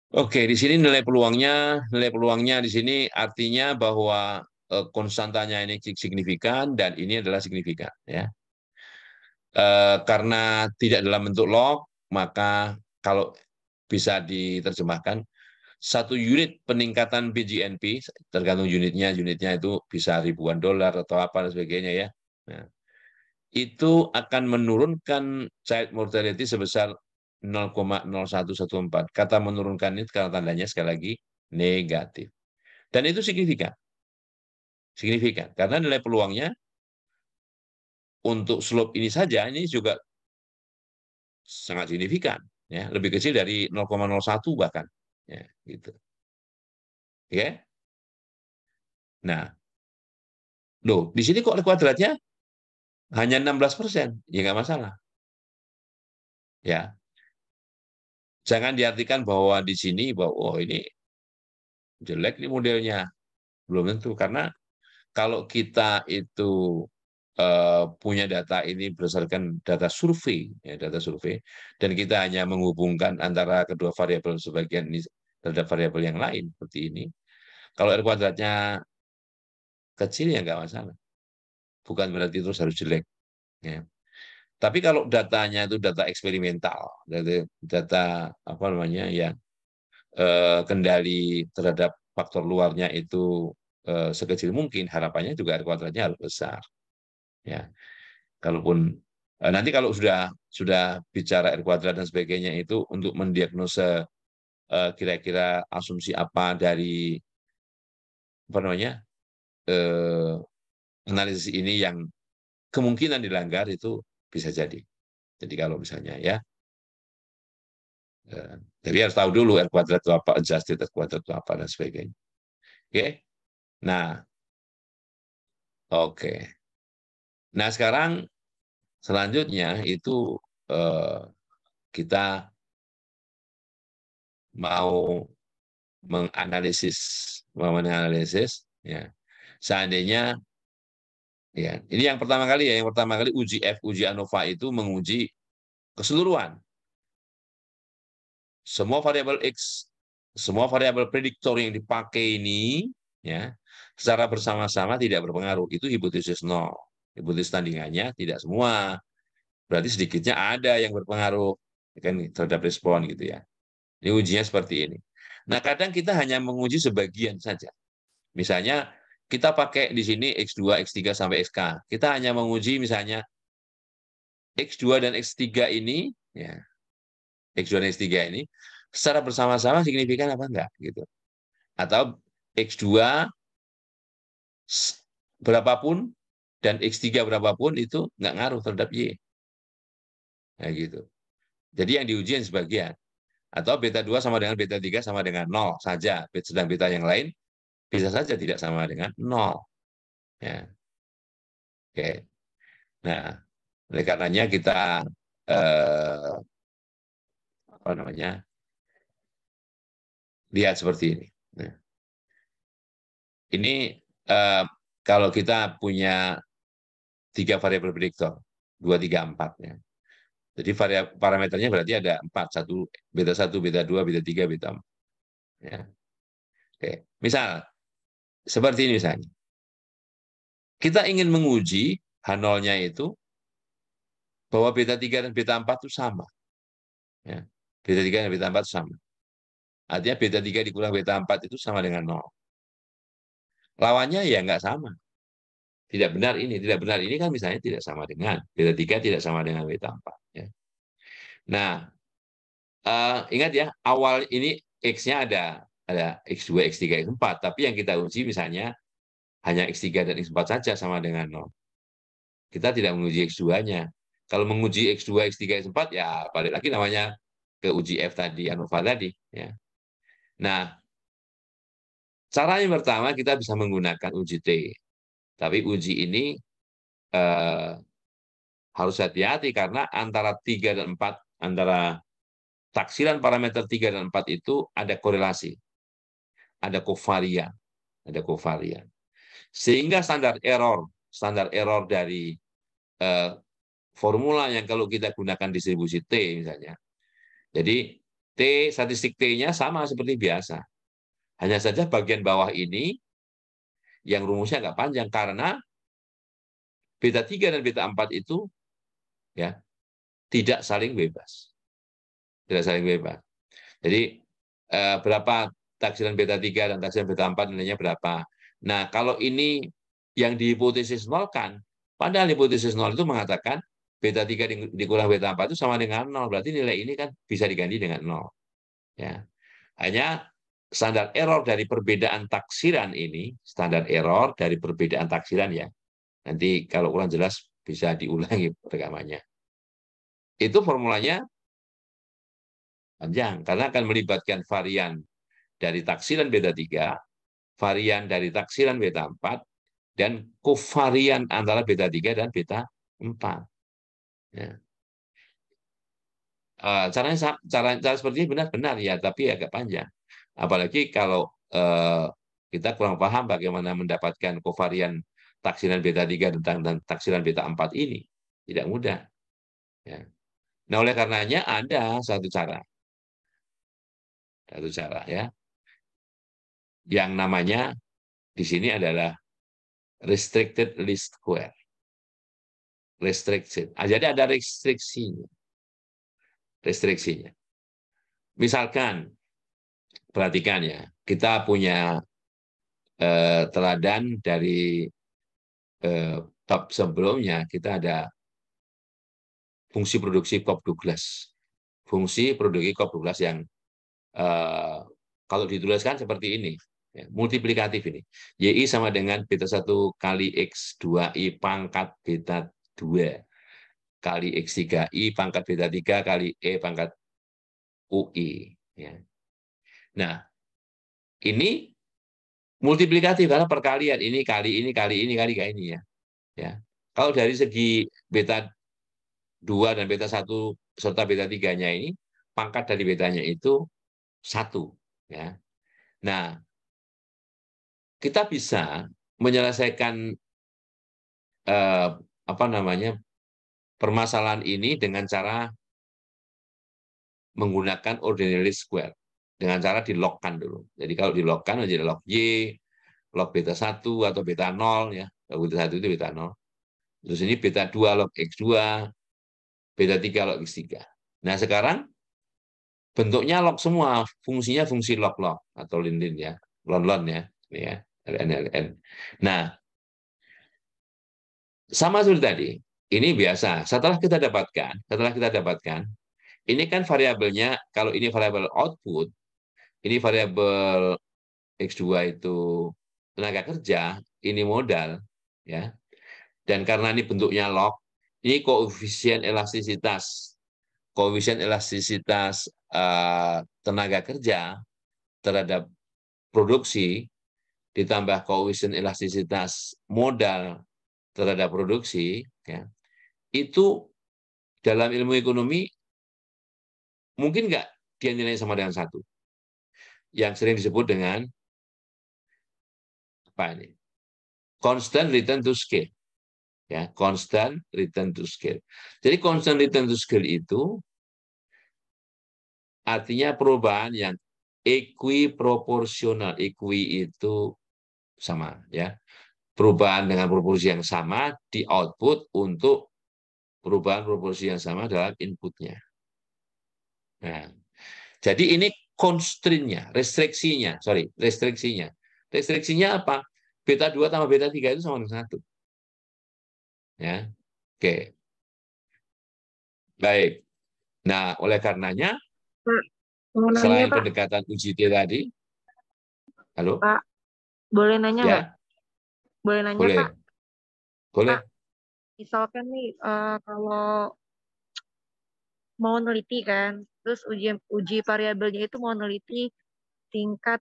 Oke, di sini nilai peluangnya, nilai peluangnya di sini artinya bahwa eh, konstantanya ini signifikan dan ini adalah signifikan ya. Eh, karena tidak dalam bentuk log, maka kalau bisa diterjemahkan satu unit peningkatan BGNP tergantung unitnya unitnya itu bisa ribuan dolar atau apa dan sebagainya ya nah, itu akan menurunkan child mortality sebesar 0,0114 kata menurunkan ini karena tandanya sekali lagi negatif dan itu signifikan signifikan karena nilai peluangnya untuk slope ini saja ini juga sangat signifikan ya lebih kecil dari 0,01 bahkan ya gitu oke nah loh di sini kok kuadratnya hanya 16 persen ya nggak masalah ya jangan diartikan bahwa di sini bahwa oh ini jelek nih modelnya belum tentu karena kalau kita itu Eh, punya data ini berdasarkan data survei, ya, data survei, dan kita hanya menghubungkan antara kedua variabel sebagian ini terhadap variabel yang lain seperti ini. Kalau r kuadratnya kecil ya nggak masalah, bukan berarti terus harus jelek. Ya. Tapi kalau datanya itu data eksperimental, data, data apa namanya ya eh, kendali terhadap faktor luarnya itu eh, sekecil mungkin, harapannya juga r kuadratnya harus besar ya kalaupun eh, nanti kalau sudah sudah bicara R kuadrat dan sebagainya itu untuk mendiagnosa eh, kira-kira asumsi apa dari apa namanya eh, analisis ini yang kemungkinan dilanggar itu bisa jadi. Jadi kalau misalnya ya eh, jadi harus tahu dulu R kuadrat itu apa, adjusted R kuadrat itu apa dan sebagainya. Oke. Okay? Nah, oke. Okay. Nah sekarang selanjutnya itu eh, kita mau menganalisis, mau menganalisis, ya. Seandainya, ya, ini yang pertama kali ya, yang pertama kali uji F, uji ANOVA itu menguji keseluruhan. Semua variabel X, semua variabel prediktor yang dipakai ini, ya, secara bersama-sama tidak berpengaruh. Itu hipotesis nol putus tandingannya tidak semua. Berarti sedikitnya ada yang berpengaruh ya kan terhadap respon gitu ya. Ini ujinya seperti ini. Nah, kadang kita hanya menguji sebagian saja. Misalnya kita pakai di sini X2, X3 sampai XK. Kita hanya menguji misalnya X2 dan X3 ini ya. X2 dan X3 ini secara bersama-sama signifikan apa enggak gitu. Atau X2 berapapun dan X3 berapapun itu nggak ngaruh terhadap Y. Ya gitu. Jadi yang diuji yang sebagian. Atau beta 2 sama dengan beta 3 sama dengan 0 saja. Sedang beta yang lain bisa saja tidak sama dengan 0. Ya. Oke. Nah, oleh karenanya kita eh, apa namanya lihat seperti ini. Nah. Ini eh, kalau kita punya tiga variabel prediktor, dua, tiga, empat. Ya. Jadi parameternya berarti ada empat, satu beta satu, beta dua, beta tiga, beta empat. Ya. Oke, misal seperti ini misalnya. Kita ingin menguji H0-nya itu bahwa beta tiga dan beta empat itu sama. Ya. Beta tiga dan beta empat sama. Artinya beta tiga dikurang beta empat itu sama dengan nol Lawannya ya nggak sama. Tidak benar ini, tidak benar ini kan misalnya tidak sama dengan beta 3 tidak sama dengan beta 4 ya. Nah, uh, ingat ya, awal ini x-nya ada ada x2, x3, x4, tapi yang kita uji misalnya hanya x3 dan x4 saja sama dengan 0. Kita tidak menguji x2-nya. Kalau menguji x2, x3, x4 ya balik lagi namanya ke uji F tadi, ANOVA tadi ya. Nah, Cara yang pertama kita bisa menggunakan uji T. Tapi uji ini eh, harus hati-hati karena antara tiga dan empat antara taksiran parameter tiga dan empat itu ada korelasi. Ada kovarian. Ada kovarian. Sehingga standar error, standar error dari eh, formula yang kalau kita gunakan distribusi T misalnya. Jadi T, statistik T-nya sama seperti biasa. Hanya saja bagian bawah ini yang rumusnya agak panjang karena beta 3 dan beta 4 itu ya tidak saling bebas. Tidak saling bebas. Jadi eh, berapa taksiran beta 3 dan taksiran beta 4 nilainya berapa? Nah, kalau ini yang dihipotesis nolkan, padahal hipotesis nol itu mengatakan beta 3 dikurang beta 4 itu sama dengan nol, berarti nilai ini kan bisa diganti dengan nol. Ya. Hanya standar error dari perbedaan taksiran ini, standar error dari perbedaan taksiran ya, nanti kalau kurang jelas bisa diulangi rekamannya. Itu formulanya panjang, karena akan melibatkan varian dari taksiran beta 3, varian dari taksiran beta 4, dan kovarian antara beta 3 dan beta 4. Ya. Eh, caranya, cara, cara seperti ini benar-benar ya, tapi agak panjang. Apalagi kalau eh, kita kurang paham bagaimana mendapatkan kovarian taksiran beta 3 tentang dan taksiran beta 4 ini. Tidak mudah. Ya. Nah, oleh karenanya ada satu cara. Satu cara ya. Yang namanya di sini adalah restricted list square. Restriction. Ah, jadi ada restriksinya. Restriksinya. Misalkan perhatikan ya, kita punya eh, teladan dari eh, top sebelumnya kita ada fungsi produksi Cobb Douglas. Fungsi produksi Cobb Douglas yang eh, kalau dituliskan seperti ini, ya, multiplikatif ini. YI sama dengan beta 1 kali X2 I pangkat beta 2 kali X3 I pangkat beta 3 kali E pangkat UI. Ya. Nah, ini multiplikatif karena perkalian ini kali ini kali ini kali kayak ini ya. Ya. Kalau dari segi beta 2 dan beta 1 serta beta 3-nya ini pangkat dari betanya itu satu ya. Nah, kita bisa menyelesaikan eh, apa namanya permasalahan ini dengan cara menggunakan ordinary square dengan cara dilokkan dulu. Jadi kalau dilokkan menjadi log Y, log beta 1 atau beta 0 ya. Log beta 1 itu beta 0. Terus ini beta 2 log X2, beta 3 log X3. Nah, sekarang bentuknya log semua, fungsinya fungsi log-log atau lin-lin ya, lon-lon ya, ini ya, LN-LN. Nah, sama seperti tadi, ini biasa. Setelah kita dapatkan, setelah kita dapatkan, ini kan variabelnya, kalau ini variabel output, ini variabel X2 itu tenaga kerja, ini modal, ya. Dan karena ini bentuknya log, ini koefisien elastisitas, koefisien elastisitas uh, tenaga kerja terhadap produksi ditambah koefisien elastisitas modal terhadap produksi, ya, itu dalam ilmu ekonomi mungkin nggak dia nilai sama dengan satu yang sering disebut dengan apa ini? Constant return to scale. Ya, constant return to scale. Jadi constant return to scale itu artinya perubahan yang proporsional equi itu sama ya. Perubahan dengan proporsi yang sama di output untuk perubahan proporsi yang sama dalam inputnya. Nah, jadi ini constraint-nya, restriksinya, sorry, restriksinya. Restriksinya apa? Beta 2 tambah beta 3 itu sama dengan 1. Ya. Oke. Baik. Nah, oleh karenanya Pak, selain nanya, pendekatan Pak. UGT tadi Halo? Pak, boleh nanya ya? Boleh nanya boleh. Pak? Boleh. misalkan nih uh, kalau mau neliti kan. Terus uji uji variabelnya itu mau neliti tingkat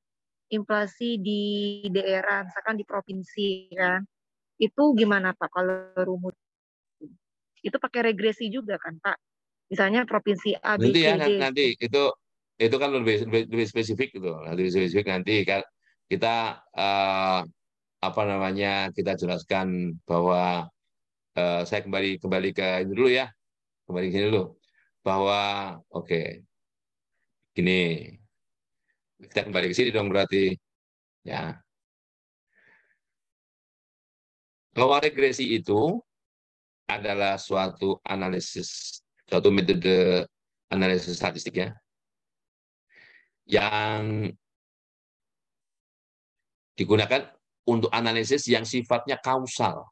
inflasi di daerah, misalkan di provinsi kan. Itu gimana Pak kalau rumus Itu pakai regresi juga kan Pak? Misalnya provinsi A, B, C, ya, D. Nanti nanti itu itu kan lebih lebih, lebih spesifik gitu, lebih spesifik nanti kan kita uh, apa namanya kita jelaskan bahwa uh, saya kembali kembali ke ini dulu ya kembali ke sini dulu bahwa oke okay, gini kita kembali ke sini dong berarti ya bahwa regresi itu adalah suatu analisis suatu metode analisis statistik ya yang digunakan untuk analisis yang sifatnya kausal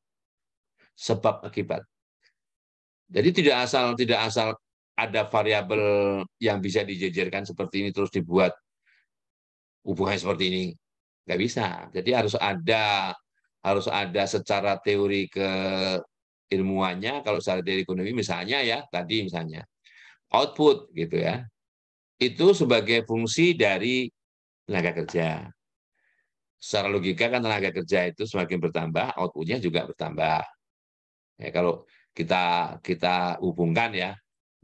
sebab akibat jadi tidak asal tidak asal ada variabel yang bisa dijejerkan seperti ini terus dibuat hubungan seperti ini nggak bisa jadi harus ada harus ada secara teori ke ilmuannya kalau secara teori ekonomi misalnya ya tadi misalnya output gitu ya itu sebagai fungsi dari tenaga kerja secara logika kan tenaga kerja itu semakin bertambah outputnya juga bertambah ya kalau kita kita hubungkan ya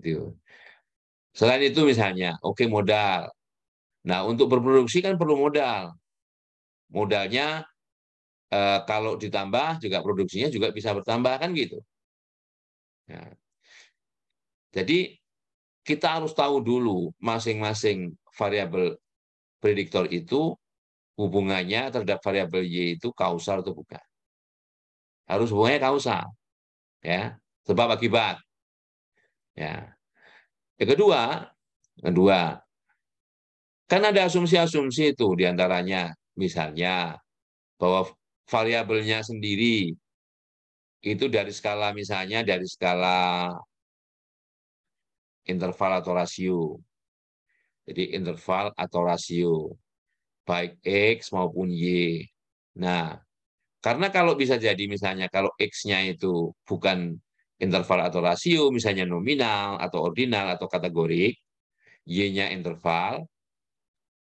Gitu. Selain itu misalnya, oke okay, modal. Nah untuk berproduksi kan perlu modal. Modalnya eh, kalau ditambah juga produksinya juga bisa bertambah kan gitu. Ya. jadi kita harus tahu dulu masing-masing variabel prediktor itu hubungannya terhadap variabel y itu kausal atau bukan. Harus hubungannya kausal, ya sebab akibat. Ya. Yang kedua, kedua, kan ada asumsi-asumsi itu diantaranya, misalnya bahwa variabelnya sendiri itu dari skala misalnya dari skala interval atau rasio. Jadi interval atau rasio baik X maupun Y. Nah, karena kalau bisa jadi misalnya kalau X-nya itu bukan interval atau rasio, misalnya nominal atau ordinal atau kategorik, Y-nya interval,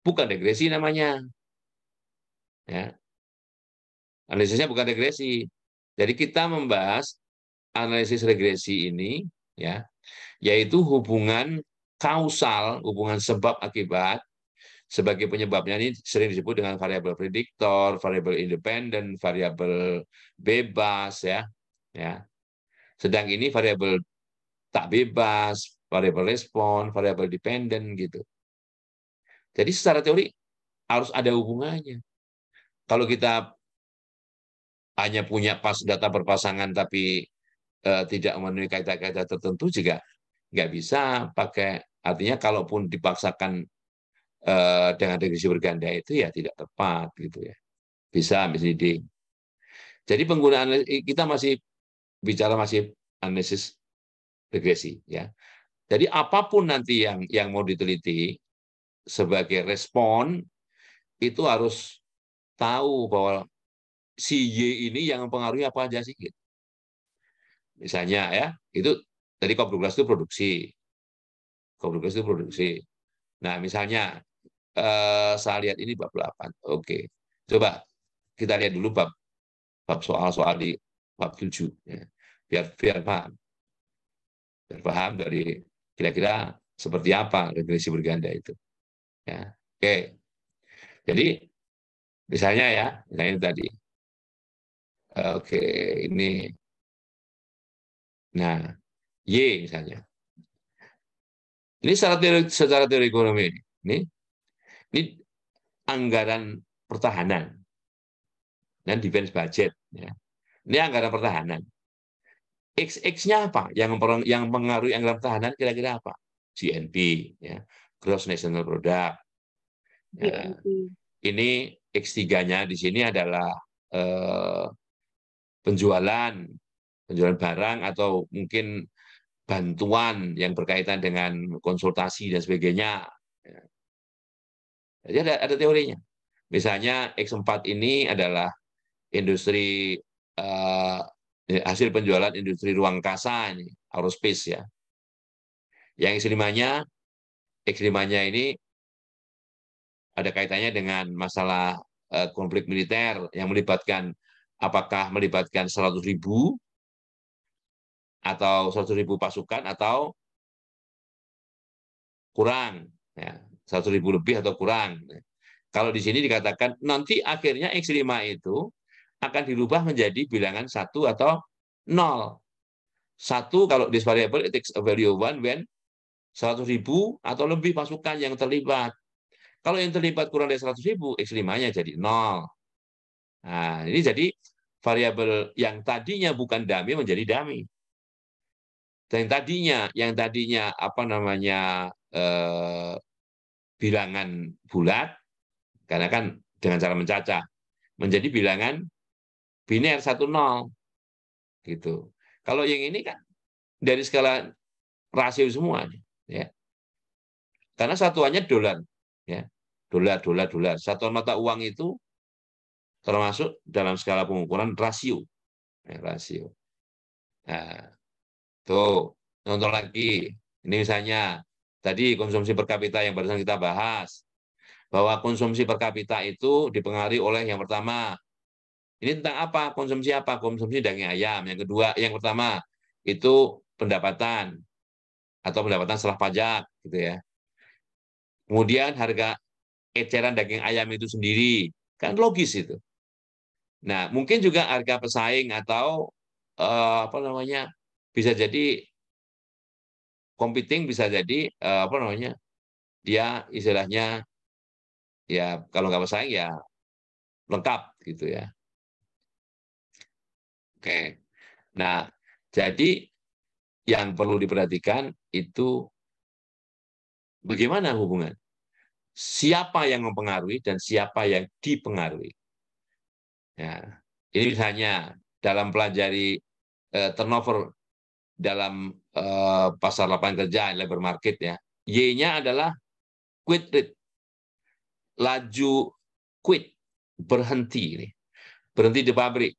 bukan regresi namanya. Ya. Analisisnya bukan regresi Jadi kita membahas analisis regresi ini, ya, yaitu hubungan kausal, hubungan sebab akibat sebagai penyebabnya ini sering disebut dengan variabel prediktor, variabel independen, variabel bebas ya. Ya. Sedang ini variabel tak bebas, variabel respon, variabel dependent gitu. Jadi secara teori harus ada hubungannya. Kalau kita hanya punya pas data berpasangan tapi eh, tidak memenuhi kaitan-kaitan tertentu juga nggak bisa pakai. Artinya kalaupun dipaksakan eh, dengan regresi berganda itu ya tidak tepat gitu ya. Bisa di Jadi penggunaan kita masih bicara masih analisis regresi ya. Jadi apapun nanti yang yang mau diteliti sebagai respon itu harus tahu bahwa si Y ini yang mempengaruhi apa aja sih gitu. Misalnya ya, itu tadi kompleks itu produksi. Kompleks itu produksi. Nah, misalnya eh, saya lihat ini bab 8. Oke. Coba kita lihat dulu bab bab soal-soal di bab 7 ya. biar biar paham biar paham dari kira-kira seperti apa regresi berganda itu ya oke jadi misalnya ya misalnya tadi oke ini nah y misalnya ini secara teori secara teori ekonomi ini ini anggaran pertahanan dan defense budget ya ini anggaran pertahanan. XX-nya apa? Yang yang pengaruh anggaran pertahanan kira-kira apa? GNP, ya. Gross National Product. Ya. Ini X3-nya di sini adalah eh, penjualan penjualan barang atau mungkin bantuan yang berkaitan dengan konsultasi dan sebagainya. Ya. Jadi ada, ada teorinya. Misalnya X4 ini adalah industri uh, hasil penjualan industri ruang kasa ini, aerospace ya. Yang X5-nya, X5-nya ini ada kaitannya dengan masalah uh, konflik militer yang melibatkan apakah melibatkan 100 ribu atau 100 ribu pasukan atau kurang ya 100 ribu lebih atau kurang kalau di sini dikatakan nanti akhirnya X5 itu akan dirubah menjadi bilangan satu atau nol. Satu kalau this variable it takes a value one when 100 ribu atau lebih pasukan yang terlibat. Kalau yang terlibat kurang dari 100 ribu, X5-nya jadi nol. Nah, ini jadi variabel yang tadinya bukan dami menjadi dami. Dan yang tadinya, yang tadinya apa namanya eh, bilangan bulat, karena kan dengan cara mencacah, menjadi bilangan biner satu nol Gitu. Kalau yang ini kan dari skala rasio semua ya. Karena satuannya dolar ya. Dolar, dolar, dolar. Satuan mata uang itu termasuk dalam skala pengukuran rasio. Ya, rasio. Nah, tuh, nonton lagi. Ini misalnya tadi konsumsi per kapita yang barusan kita bahas bahwa konsumsi per kapita itu dipengaruhi oleh yang pertama ini tentang apa? Konsumsi apa? Konsumsi daging ayam. Yang kedua, yang pertama itu pendapatan atau pendapatan setelah pajak gitu ya. Kemudian harga eceran daging ayam itu sendiri kan logis itu. Nah, mungkin juga harga pesaing atau uh, apa namanya? bisa jadi competing bisa jadi uh, apa namanya? dia istilahnya ya kalau nggak pesaing ya lengkap gitu ya. Oke. Nah, jadi yang perlu diperhatikan itu bagaimana hubungan? Siapa yang mempengaruhi dan siapa yang dipengaruhi? Ya. Ini misalnya dalam pelajari eh, turnover dalam eh, pasar lapangan kerja labor market ya. Y-nya adalah quit rate. Laju quit, berhenti ini Berhenti di pabrik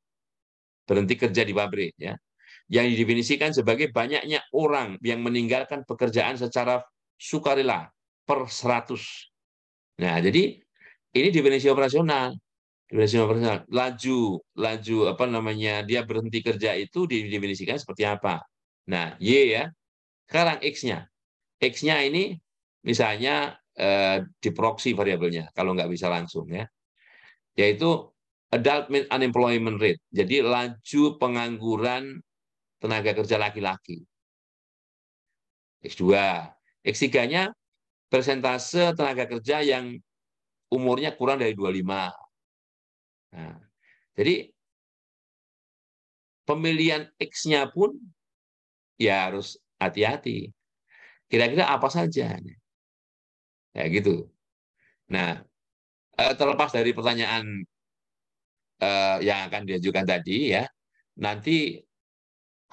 berhenti kerja di pabrik ya yang didefinisikan sebagai banyaknya orang yang meninggalkan pekerjaan secara sukarela per 100. Nah, jadi ini definisi operasional. Definisi operasional, laju, laju apa namanya, dia berhenti kerja itu didefinisikan seperti apa. Nah, Y ya. Sekarang X-nya. X-nya ini misalnya eh, diproksi variabelnya, kalau nggak bisa langsung ya. Yaitu adult unemployment rate. Jadi laju pengangguran tenaga kerja laki-laki. X2. X3-nya persentase tenaga kerja yang umurnya kurang dari 25. Nah, jadi pemilihan X-nya pun ya harus hati-hati. Kira-kira apa saja? Ya gitu. Nah, eh, terlepas dari pertanyaan eh, yang akan diajukan tadi ya nanti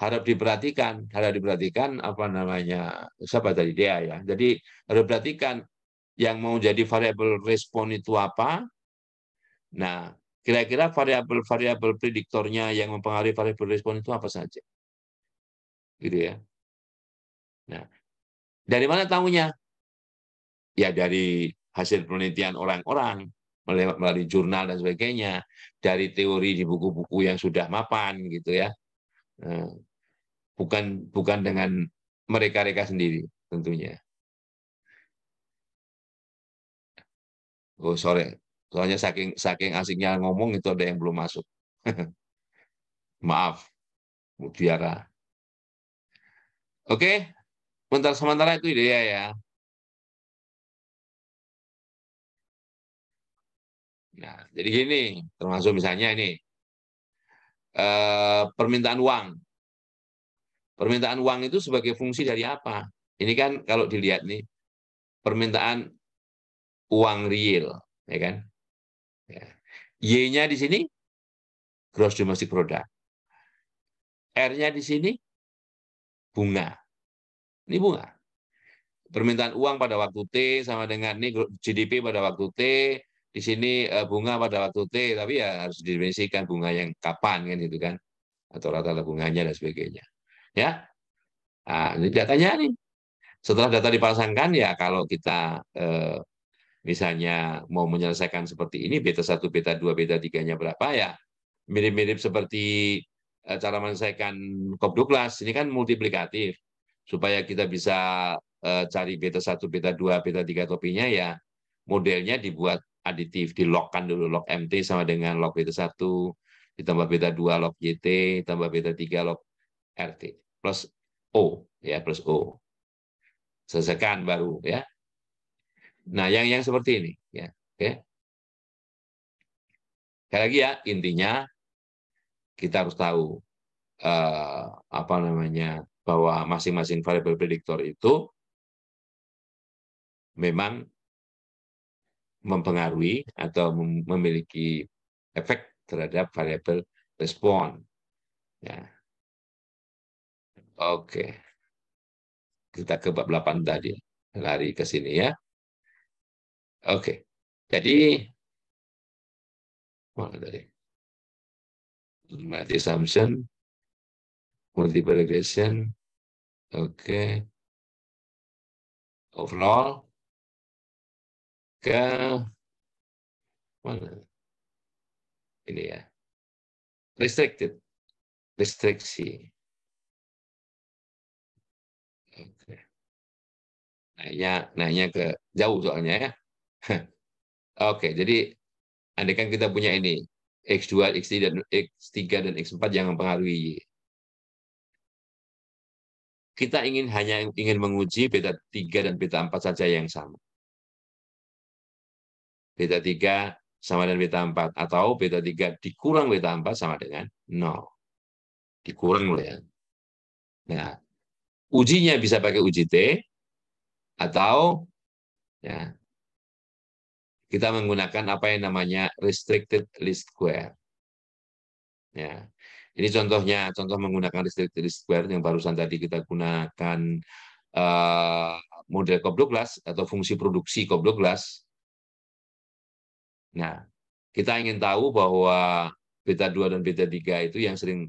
harap diperhatikan harap diperhatikan apa namanya siapa tadi dia ya jadi harap diperhatikan yang mau jadi variabel respon itu apa nah kira-kira variabel-variabel prediktornya yang mempengaruhi variabel respon itu apa saja gitu ya nah dari mana tahunya ya dari hasil penelitian orang-orang melalui jurnal dan sebagainya, dari teori di buku-buku yang sudah mapan gitu ya. Eh, bukan bukan dengan mereka-reka sendiri tentunya. Oh sore soalnya saking saking asiknya ngomong itu ada yang belum masuk. Maaf, mutiara. Oke, sementara sementara itu ide ya. nah jadi gini, termasuk misalnya ini eh, permintaan uang. Permintaan uang itu sebagai fungsi dari apa? Ini kan kalau dilihat nih permintaan uang real, ya kan? Ya. Y-nya di sini gross domestic product. R-nya di sini bunga. Ini bunga. Permintaan uang pada waktu T sama dengan ini GDP pada waktu T, di sini eh, bunga pada waktu T, tapi ya harus dimensikan bunga yang kapan kan gitu kan, atau rata-rata bunganya dan sebagainya. Ya, nah, ini datanya nih. Setelah data dipasangkan ya kalau kita eh, misalnya mau menyelesaikan seperti ini beta 1, beta 2, beta 3-nya berapa ya mirip-mirip seperti eh, cara menyelesaikan kop ini kan multiplikatif supaya kita bisa eh, cari beta 1, beta 2, beta 3 topinya ya modelnya dibuat aditif di logkan dulu log MT sama dengan log beta 1 ditambah beta 2 log YT tambah beta 3 log RT plus O ya plus O selesaikan baru ya nah yang yang seperti ini ya oke okay. sekali lagi ya intinya kita harus tahu eh, apa namanya bahwa masing-masing variabel prediktor itu memang mempengaruhi atau memiliki efek terhadap variabel respon. Ya. Oke. Kita ke bab 8 tadi. Lari ke sini ya. Oke. Jadi mana tadi? Math assumption, multiple regression, oke. Okay. Overall, ke mana? Ini ya. Restricted. Restriksi. Oke. Nanya, nanya ke jauh soalnya ya. Oke, jadi andaikan kita punya ini, X2, X3, dan X3 dan X4 yang mempengaruhi Y. Kita ingin hanya ingin menguji beta 3 dan beta 4 saja yang sama beta 3 sama dengan beta 4 atau beta 3 dikurang beta 4 sama dengan 0. Dikurang loh ya. Nah, ujinya bisa pakai uji T atau ya kita menggunakan apa yang namanya restricted least square. Ya. Ini contohnya, contoh menggunakan restricted least square yang barusan tadi kita gunakan uh, model Cobb Douglas atau fungsi produksi Cobb Douglas Nah, kita ingin tahu bahwa beta 2 dan beta 3 itu yang sering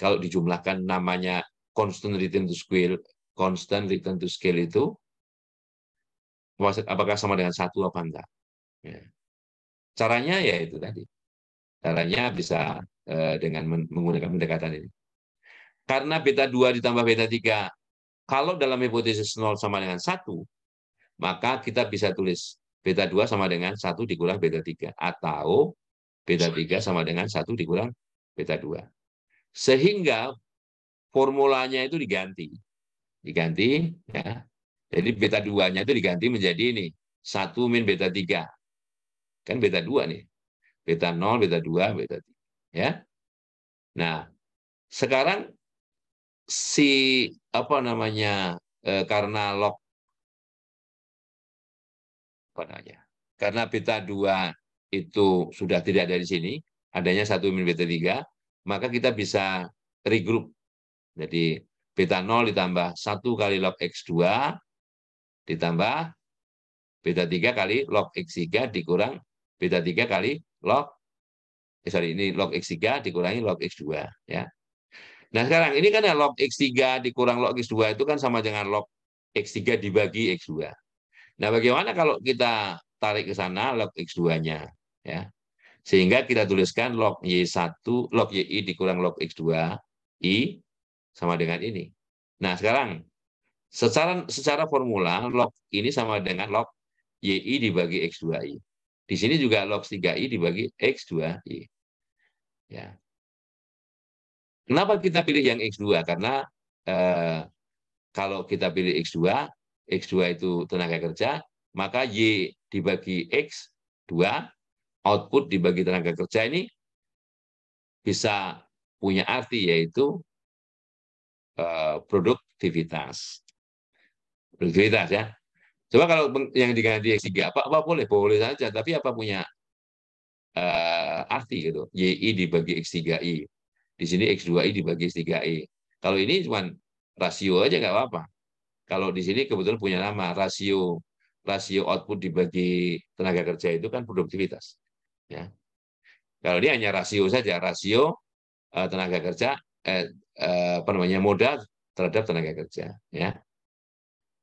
kalau dijumlahkan namanya constant return to scale, constant return to scale itu apakah sama dengan satu apa enggak? Ya. Caranya ya itu tadi. Caranya bisa eh, dengan menggunakan pendekatan ini. Karena beta 2 ditambah beta 3, kalau dalam hipotesis 0 sama dengan 1, maka kita bisa tulis beta 2 sama dengan 1 dikurang beta 3 atau beta 3 sama dengan 1 dikurang beta 2. Sehingga formulanya itu diganti. Diganti ya. Jadi beta 2-nya itu diganti menjadi ini, 1 min beta 3. Kan beta 2 nih. Beta 0, beta 2, beta 3, ya. Nah, sekarang si apa namanya e, karena log konanya. Karena beta 2 itu sudah tidak ada di sini, adanya satu min beta 3, maka kita bisa regroup. Jadi beta 0 ditambah 1 kali log X2 ditambah beta 3 kali log X3 dikurang beta 3 kali log eh, sorry ini log X3 dikurangi log X2 ya. Nah, sekarang ini kan log X3 dikurang log X2 itu kan sama dengan log X3 dibagi X2. Nah, bagaimana kalau kita tarik ke sana log X2-nya? ya Sehingga kita tuliskan log Y1, log YI dikurang log X2, I sama dengan ini. Nah, sekarang secara secara formula log ini sama dengan log YI dibagi X2I. Di sini juga log 3I dibagi X2I. Ya. Kenapa kita pilih yang X2? Karena eh, kalau kita pilih X2, X2 itu tenaga kerja, maka Y dibagi X2, output dibagi tenaga kerja ini bisa punya arti yaitu eh, produktivitas. Produktivitas ya. Coba kalau yang diganti X3 apa? Apa boleh? Boleh saja, tapi apa punya uh, arti gitu. YI dibagi X3I. Di sini X2I dibagi X3I. Kalau ini cuma rasio aja nggak apa-apa. Kalau di sini kebetulan punya nama rasio rasio output dibagi tenaga kerja itu kan produktivitas. Ya. Kalau dia hanya rasio saja, rasio eh, tenaga kerja eh, eh, apa namanya modal terhadap tenaga kerja, ya.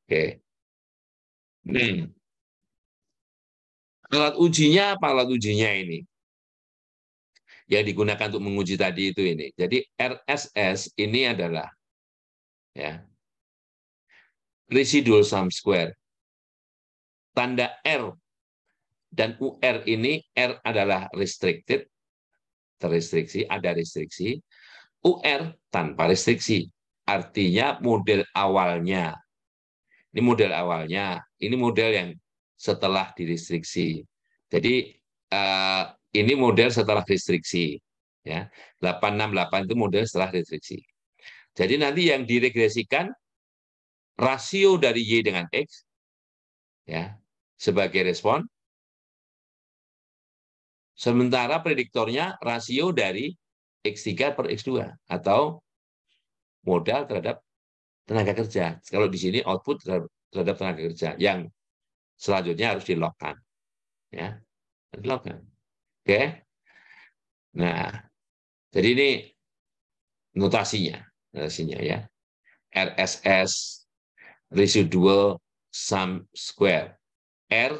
Oke. Hmm. Alat ujinya apa alat ujinya ini? Yang digunakan untuk menguji tadi itu ini. Jadi RSS ini adalah ya residual sum square. Tanda R dan UR ini, R adalah restricted, terrestriksi, ada restriksi. UR tanpa restriksi, artinya model awalnya. Ini model awalnya, ini model yang setelah direstriksi. Jadi eh, ini model setelah restriksi. Ya, 868 itu model setelah restriksi. Jadi nanti yang diregresikan rasio dari Y dengan X ya sebagai respon. Sementara prediktornya rasio dari X3 per X2 atau modal terhadap tenaga kerja. Kalau di sini output terhadap, tenaga kerja yang selanjutnya harus dilogkan. Ya. Dilogkan. Oke. Nah, jadi ini notasinya, notasinya ya. RSS residual sum square. R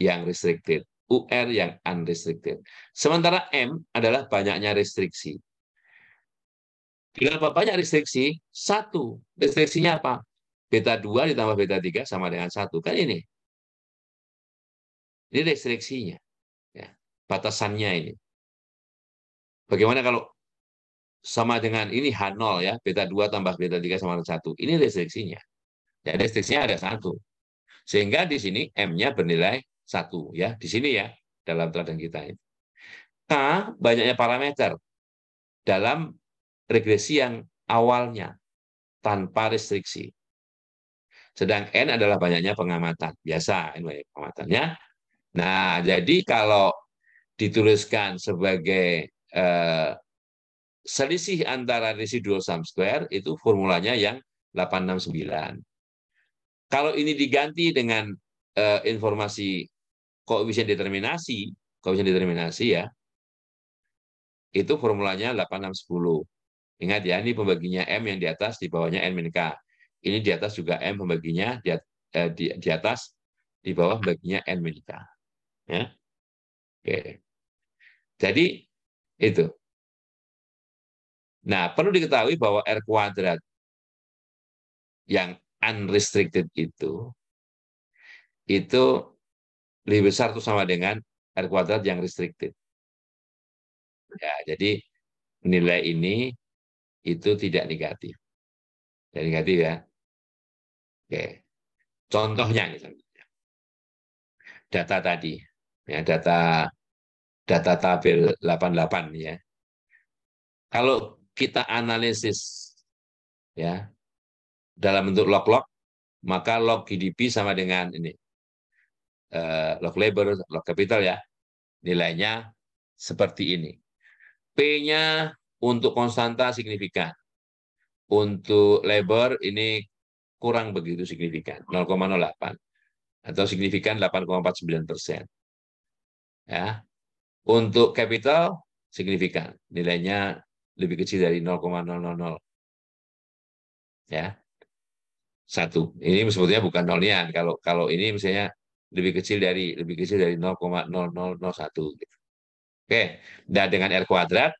yang restricted, UR yang unrestricted. Sementara M adalah banyaknya restriksi. Berapa banyak restriksi? Satu. Restriksinya apa? Beta 2 ditambah beta 3 sama dengan satu Kan ini. Ini restriksinya. Ya, batasannya ini. Bagaimana kalau sama dengan ini H0 ya, beta 2 tambah beta 3 sama dengan satu. Ini restriksinya. Jadi stiksnya ada satu. Sehingga di sini M-nya bernilai satu ya di sini ya dalam teladan kita ini. K banyaknya parameter dalam regresi yang awalnya tanpa restriksi. Sedang N adalah banyaknya pengamatan. Biasa N banyak pengamatannya. Nah, jadi kalau dituliskan sebagai eh, selisih antara residual sum square, itu formulanya yang 869. Kalau ini diganti dengan uh, informasi koefisien determinasi, koefisien determinasi ya, itu formulanya 8, 6, 10. Ingat ya, ini pembaginya M yang di atas, di bawahnya N min K. Ini di atas juga M pembaginya, di, eh, di, di atas, di bawah pembaginya N min K. Ya. Oke. Jadi, itu. Nah, perlu diketahui bahwa R kuadrat yang unrestricted itu itu lebih besar itu sama dengan R kuadrat yang restricted. Ya, jadi nilai ini itu tidak negatif. Tidak negatif ya. Oke. Contohnya misalnya. Data tadi, ya data data tabel 88 ya. Kalau kita analisis ya dalam bentuk log log maka log GDP sama dengan ini uh, log labor log capital ya nilainya seperti ini P-nya untuk konstanta signifikan untuk labor ini kurang begitu signifikan 0,08 atau signifikan 8,49 persen ya untuk capital signifikan nilainya lebih kecil dari 0,000 ya satu. Ini sebetulnya bukan nolnya. Kalau kalau ini misalnya lebih kecil dari lebih kecil dari 0,0001. Oke, dan dengan r kuadrat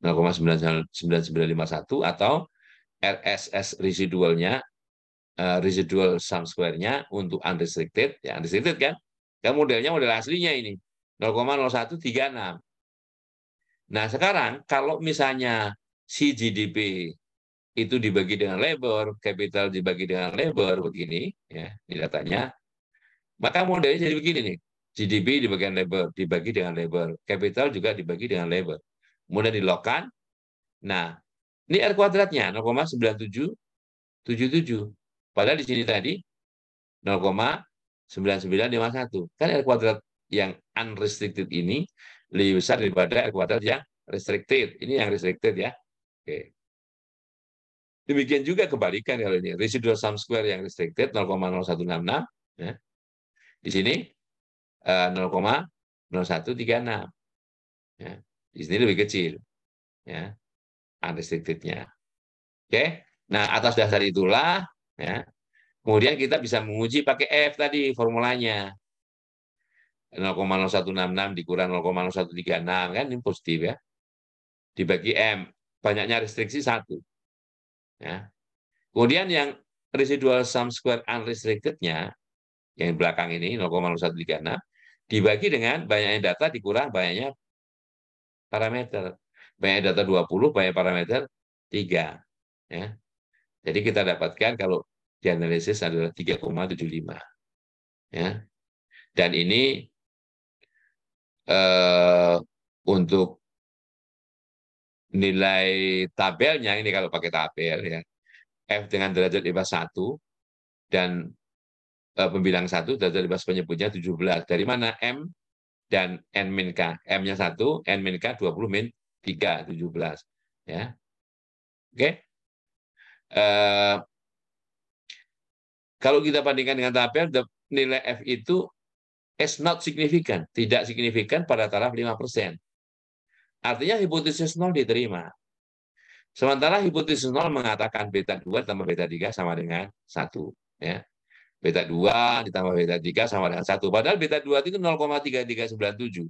0,9951 atau RSS residualnya eh, residual sum square-nya untuk unrestricted ya unrestricted kan kan modelnya model aslinya ini 0,0136 nah sekarang kalau misalnya si GDP itu dibagi dengan labor, capital dibagi dengan labor begini ya ini datanya. Maka modelnya jadi begini nih. GDP dibagi dengan labor, dibagi dengan labor, capital juga dibagi dengan labor. Kemudian dilokan. Nah, ini R kuadratnya 0,9777. Padahal di sini tadi 0,9951. Kan R kuadrat yang unrestricted ini lebih besar daripada R kuadrat yang restricted. Ini yang restricted ya. Oke. Demikian juga kebalikan kalau ini. Residual sum square yang restricted 0,0166. Ya. Di sini 0,0136. Eh, ya. Di sini lebih kecil. Ya. Unrestricted-nya. Oke. Nah, atas dasar itulah ya. Kemudian kita bisa menguji pakai F tadi formulanya. 0,0166 dikurang 0,0136 kan ini positif ya. Dibagi M, banyaknya restriksi satu Ya. Kemudian yang residual sum square unrestricted-nya, yang belakang ini 0,0136, dibagi dengan banyaknya data dikurang banyaknya parameter. Banyak data 20, banyak parameter 3. Ya. Jadi kita dapatkan kalau dianalisis adalah 3,75. Ya. Dan ini eh, untuk nilai tabelnya ini kalau pakai tabel ya f dengan derajat bebas satu dan e, pembilang satu derajat bebas penyebutnya 17 dari mana m dan n min k m-nya satu n min k puluh min tiga tujuh belas ya oke okay? Eh, kalau kita bandingkan dengan tabel nilai f itu is not significant tidak signifikan pada taraf lima persen Artinya hipotesis nol diterima. Sementara hipotesis nol mengatakan beta 2 tambah beta 3 sama dengan 1. Ya. Beta 2 ditambah beta 3 sama dengan 1. Padahal beta 2 itu 0,3397.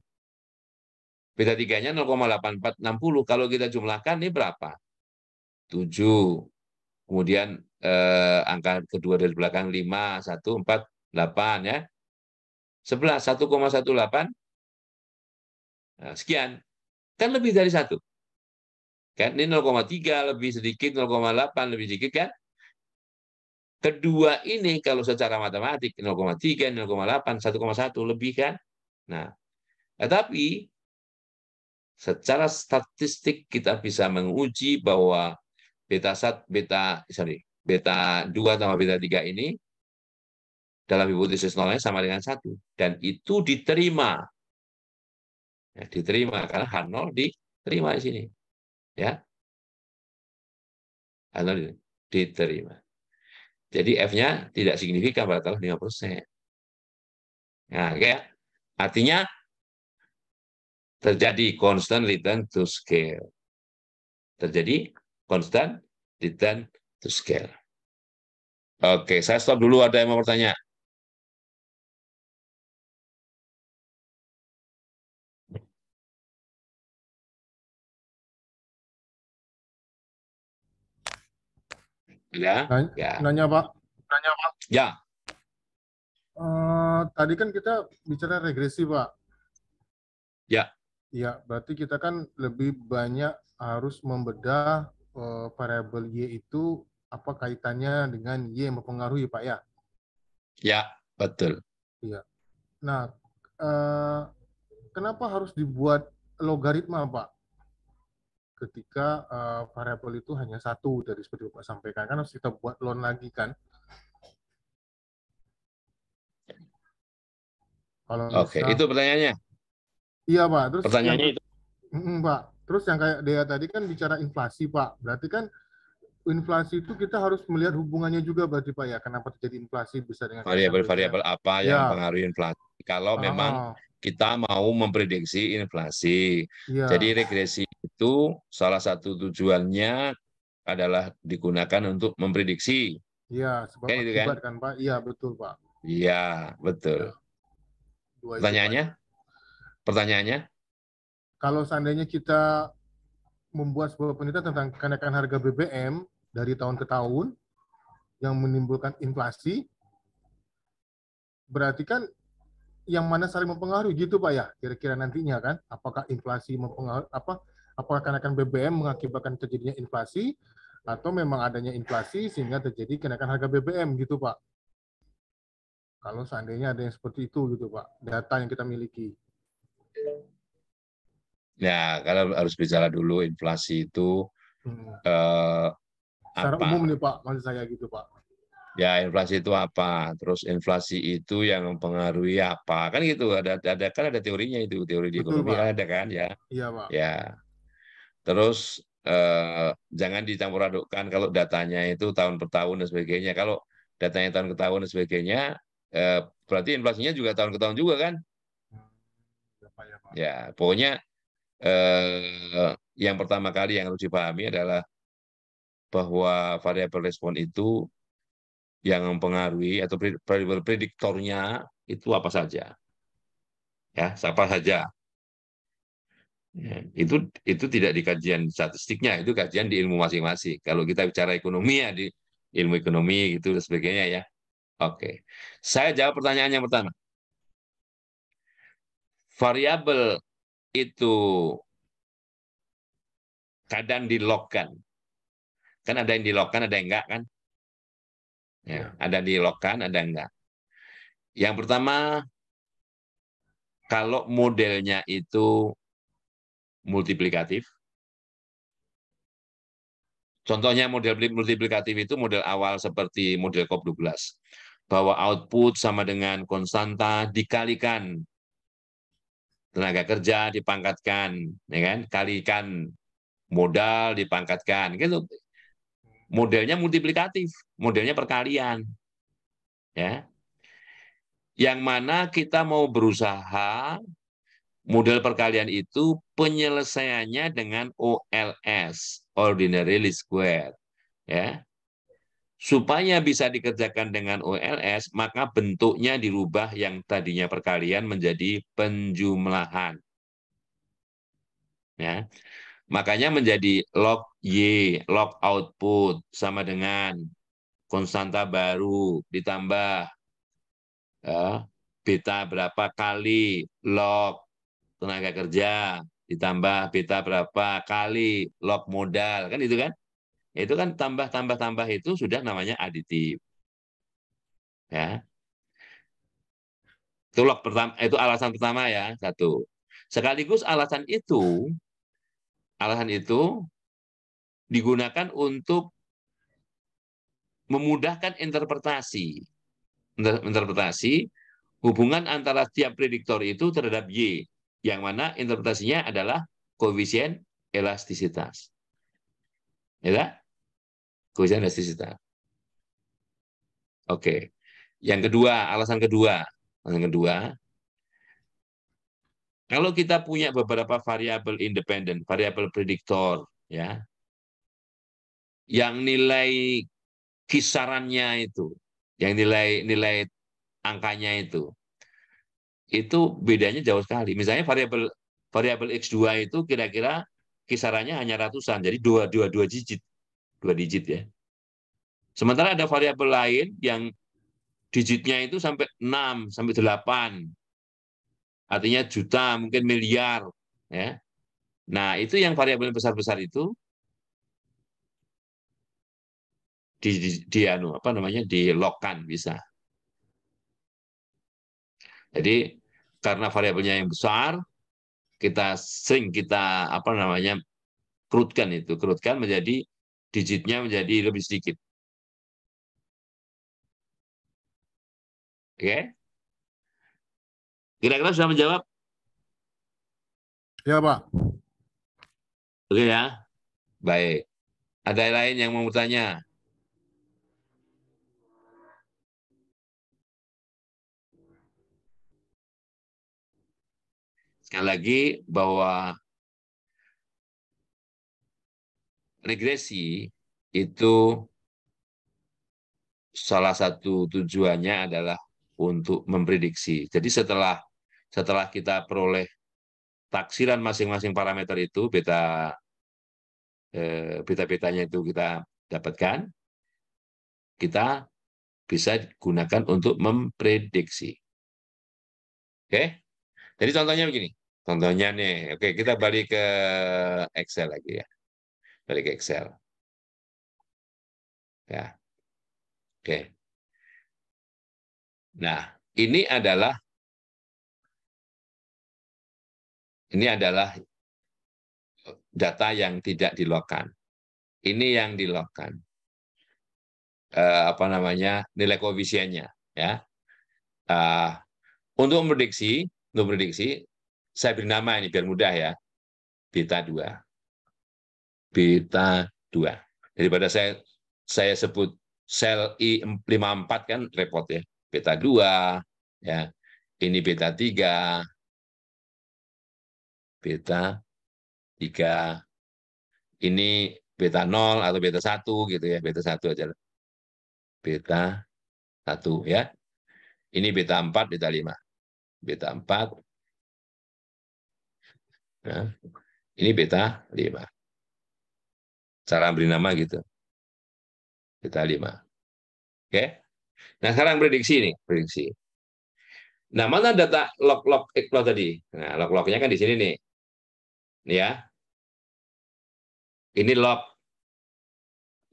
Beta 3-nya 0,8460. Kalau kita jumlahkan ini berapa? 7. Kemudian eh, angka kedua dari belakang 5, 1, 4, 8. Ya. 11, 1,18. Nah, sekian. Kan lebih dari satu. Kan ini 0,3 lebih sedikit, 0,8 lebih sedikit kan? Kedua ini kalau secara matematik 0,3, 0,8, 1,1 lebih kan? Nah, tetapi secara statistik kita bisa menguji bahwa beta sat beta sorry, beta 2 tambah beta 3 ini dalam hipotesis nolnya sama dengan satu dan itu diterima Ya, diterima karena H0 diterima di sini. Ya. H0 diterima. Jadi F-nya tidak signifikan pada tahun 5%. Nah, ya. Artinya terjadi constant return to scale. Terjadi constant return to scale. Oke, saya stop dulu ada yang mau bertanya. Ya. Nanya, ya. nanya Pak. Nanya Pak. Ya. Uh, tadi kan kita bicara regresi Pak. Ya. Ya, berarti kita kan lebih banyak harus membedah uh, variabel y itu apa kaitannya dengan y yang mempengaruhi Pak ya? Ya, betul. Iya. Nah, uh, kenapa harus dibuat logaritma Pak? ketika uh, variabel itu hanya satu dari seperti Bapak sampaikan kan harus kita buat loan lagi kan Oke, okay. itu pertanyaannya. Iya, Pak. Terus pertanyaannya yang, itu. Pak. Terus yang kayak dia tadi kan bicara inflasi, Pak. Berarti kan inflasi itu kita harus melihat hubungannya juga berarti Pak ya. Kenapa terjadi inflasi bisa dengan variabel-variabel apa yang iya. pengaruhi pengaruh inflasi? Kalau ah. memang kita mau memprediksi inflasi. Ya. Jadi regresi itu salah satu tujuannya adalah digunakan untuk memprediksi. Iya, sebab itu kan? kan Pak. Iya, betul Pak. Iya, betul. Ya. Pertanyaannya? Itu, Pak. Pertanyaannya? Kalau seandainya kita membuat sebuah penelitian tentang kenaikan harga BBM dari tahun ke tahun yang menimbulkan inflasi, berarti kan yang mana saling mempengaruhi gitu Pak ya kira-kira nantinya kan apakah inflasi mempengaruhi apa Apakah kenaikan BBM mengakibatkan terjadinya inflasi atau memang adanya inflasi sehingga terjadi kenaikan harga BBM gitu Pak? Kalau seandainya ada yang seperti itu gitu Pak, data yang kita miliki. Ya, kalau harus bicara dulu inflasi itu hmm. eh, Secara apa? umum nih Pak, maksud saya gitu Pak. Ya, inflasi itu apa? Terus inflasi itu yang mempengaruhi apa? Kan gitu, ada ada kan ada teorinya itu, teori di ekonomi ada kan ya. Iya, Pak. Ya. Terus eh, jangan dicampur adukkan kalau datanya itu tahun per tahun dan sebagainya. Kalau datanya tahun ke tahun dan sebagainya, eh, berarti inflasinya juga tahun ke tahun juga kan? Ya, ya, ya pokoknya eh, yang pertama kali yang harus dipahami adalah bahwa variabel respon itu yang mempengaruhi atau variabel prediktornya itu apa saja. Ya, siapa saja. Ya, itu itu tidak di kajian statistiknya, itu kajian di ilmu masing-masing. Kalau kita bicara ekonomi ya di ilmu ekonomi gitu dan sebagainya ya. Oke. Saya jawab pertanyaan yang pertama. Variabel itu kadang dilogkan. Kan ada yang kan ada yang enggak kan? Ya, ya. ada yang kan ada yang enggak. Yang pertama, kalau modelnya itu multiplikatif. Contohnya model multiplikatif itu model awal seperti model COP12, bahwa output sama dengan konstanta dikalikan tenaga kerja dipangkatkan, ya kan? Kalikan modal dipangkatkan, gitu. Modelnya multiplikatif, modelnya perkalian. Ya. Yang mana kita mau berusaha Model perkalian itu penyelesaiannya dengan OLS, (Ordinary Least square. Ya. Supaya bisa dikerjakan dengan OLS, maka bentuknya dirubah yang tadinya perkalian menjadi penjumlahan. Ya. Makanya menjadi log Y, log output sama dengan konstanta baru ditambah ya, beta berapa kali log tenaga kerja ditambah beta berapa kali log modal kan itu kan itu kan tambah tambah tambah itu sudah namanya aditif ya itu log pertama itu alasan pertama ya satu sekaligus alasan itu alasan itu digunakan untuk memudahkan interpretasi interpretasi hubungan antara setiap prediktor itu terhadap y yang mana interpretasinya adalah koefisien elastisitas. Ya, koefisien elastisitas. Oke. Yang kedua, alasan kedua. Alasan kedua, kalau kita punya beberapa variabel independen, variabel prediktor, ya, yang nilai kisarannya itu, yang nilai nilai angkanya itu itu bedanya jauh sekali. Misalnya variabel variabel X2 itu kira-kira kisarannya hanya ratusan, jadi dua dua dua digit, dua digit ya. Sementara ada variabel lain yang digitnya itu sampai 6, sampai 8. Artinya juta, mungkin miliar. ya. Nah, itu yang variabel besar-besar itu di, di, di anu, apa namanya di lokan bisa. Jadi karena variabelnya yang besar, kita sering kita apa namanya kerutkan itu, kerutkan menjadi digitnya menjadi lebih sedikit. Oke. Okay. Kira-kira sudah menjawab? Ya, Pak. Oke okay, ya. Baik. Ada yang lain yang mau bertanya? Sekali lagi bahwa regresi itu salah satu tujuannya adalah untuk memprediksi. Jadi setelah setelah kita peroleh taksiran masing-masing parameter itu beta eh, beta-betanya itu kita dapatkan, kita bisa gunakan untuk memprediksi. Oke. Jadi contohnya begini. Contohnya nih, oke kita balik ke Excel lagi ya. Balik ke Excel. Ya. Oke. Nah, ini adalah ini adalah data yang tidak dilokan. Ini yang dilokan. Eh, apa namanya? nilai koefisiennya ya. Uh, untuk memprediksi, untuk memprediksi saya beri nama ini biar mudah ya. Beta 2. Beta 2. Daripada saya saya sebut sel I54 kan repot ya. Beta 2 ya. Ini beta 3. Beta 3. Ini beta 0 atau beta 1 gitu ya. Beta 1 aja. Beta 1 ya. Ini beta 4, beta 5. Beta 4, Ya. Ini beta 5. Cara beri nama gitu. Beta 5. Oke. Nah, sekarang prediksi ini, prediksi. Nah, mana data log-log iklo tadi? Nah, log-lognya kan di sini nih. Ini ya. Ini log.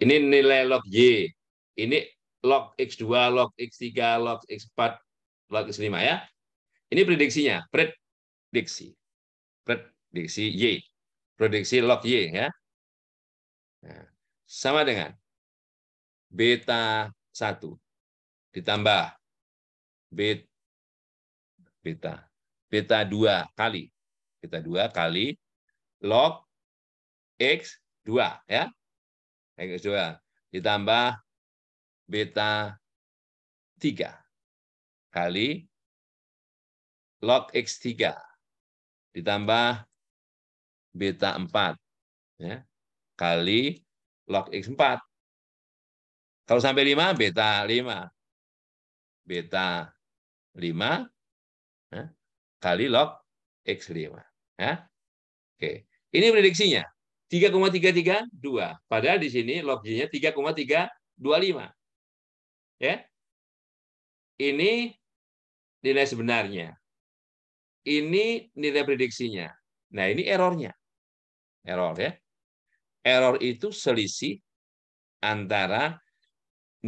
Ini nilai log Y. Ini log X2, log X3, log X4, log X5 ya. Ini prediksinya, prediksi. Prediksi prediksi Y. Prediksi log Y ya. Nah, sama dengan beta 1 ditambah bet, beta beta 2 kali beta 2 kali log x2 ya. x2 ditambah beta 3 kali log x3 ditambah beta 4 ya, kali log X 4. Kalau sampai 5, beta 5. Beta 5 ya, kali log X 5. Ya. Oke. Ini prediksinya. 3,332. Padahal di sini log J-nya 3,325. Ya. Ini nilai sebenarnya. Ini nilai prediksinya. Nah, ini errornya error ya. Error itu selisih antara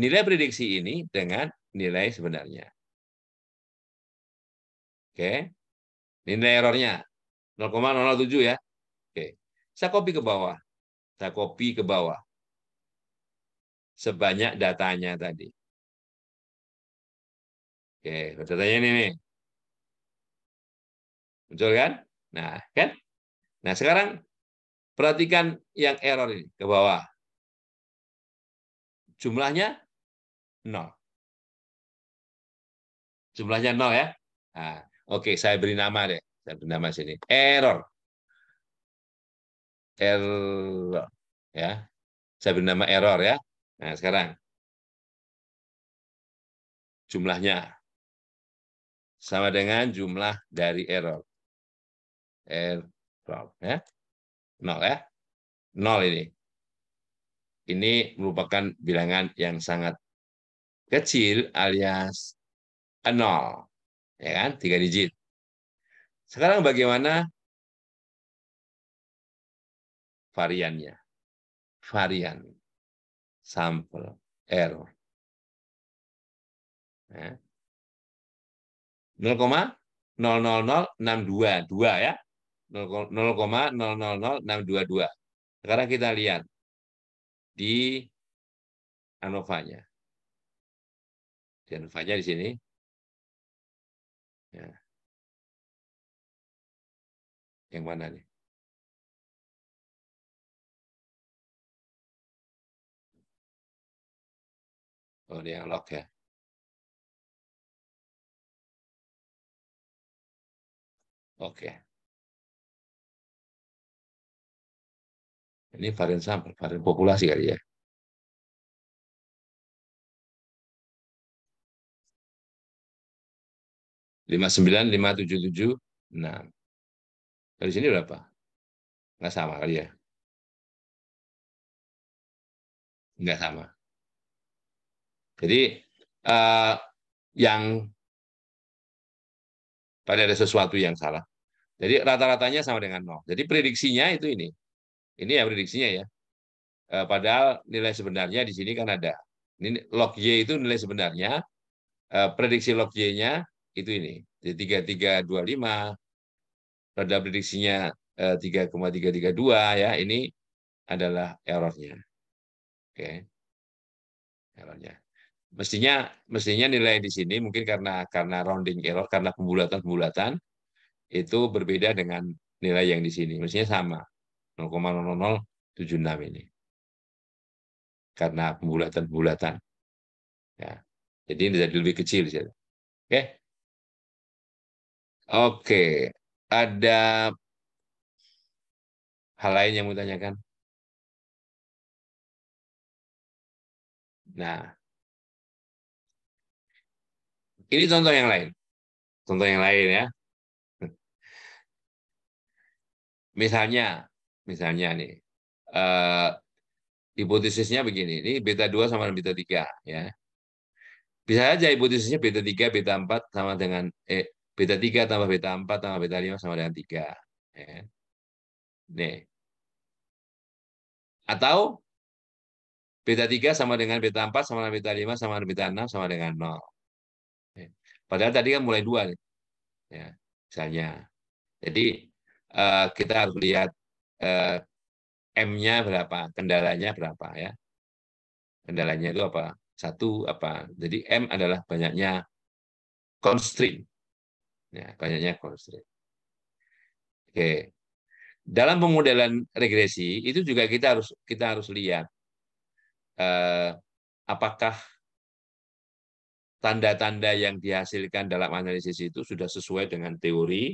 nilai prediksi ini dengan nilai sebenarnya. Oke. Nilai errornya 0,07 ya. Oke. Saya copy ke bawah. Saya copy ke bawah. Sebanyak datanya tadi. Oke, datanya ini nih. Muncul kan? Nah, kan? Nah, sekarang Perhatikan yang error ini ke bawah. Jumlahnya 0. Jumlahnya 0 ya. Nah, Oke, saya beri nama deh. Saya beri nama sini. Error. Error. Ya. Saya beri nama error ya. Nah, sekarang. Jumlahnya. Sama dengan jumlah dari error. Error. Ya. Nol ya. Nol ini. Ini merupakan bilangan yang sangat kecil alias nol. Ya kan? Tiga digit. Sekarang bagaimana variannya? Varian. Sampel. Error. Ya. 0,000062 dua ya. 0,000622. Sekarang kita lihat di ANOVA-nya. Di ANOVA-nya di sini. Ya. Yang mana nih? Oh, ini yang log ya. Oke. Okay. Ini varian sampel, varian populasi kali ya. lima sembilan lima tujuh tujuh enam dari sini berapa nggak sama kali ya nggak sama jadi uh, yang pada ada sesuatu yang salah jadi rata-ratanya sama dengan nol jadi prediksinya itu ini ini ya prediksinya ya. Eh, padahal nilai sebenarnya di sini kan ada. Ini log Y itu nilai sebenarnya. Eh, prediksi log Y-nya itu ini. Jadi 3325 pada prediksinya 3,332 eh, ya. Ini adalah errornya. Oke. Okay. Errornya. Mestinya mestinya nilai di sini mungkin karena karena rounding error, karena pembulatan-pembulatan itu berbeda dengan nilai yang di sini. Mestinya sama. 0,0076 ini. Karena pembulatan-pembulatan. Ya. Jadi ini jadi lebih kecil. Oke. Okay. Okay. Ada hal lain yang mau tanyakan? Nah, ini contoh yang lain. Contoh yang lain ya. Misalnya, misalnya nih uh, hipotesisnya begini ini beta 2 sama dengan beta 3 ya bisa aja hipotesisnya beta 3 beta 4 sama dengan eh beta 3 tambah beta 4 tambah beta 5 sama dengan 3 ya. nih atau beta 3 sama dengan beta 4 sama dengan beta 5 sama dengan beta 6 sama dengan 0 padahal tadi kan mulai dua ya misalnya jadi eh, kita harus lihat eh, M-nya berapa, kendalanya berapa ya. Kendalanya itu apa? Satu apa? Jadi M adalah banyaknya constraint. Ya, banyaknya constraint. Oke. Dalam pemodelan regresi itu juga kita harus kita harus lihat eh, apakah tanda-tanda yang dihasilkan dalam analisis itu sudah sesuai dengan teori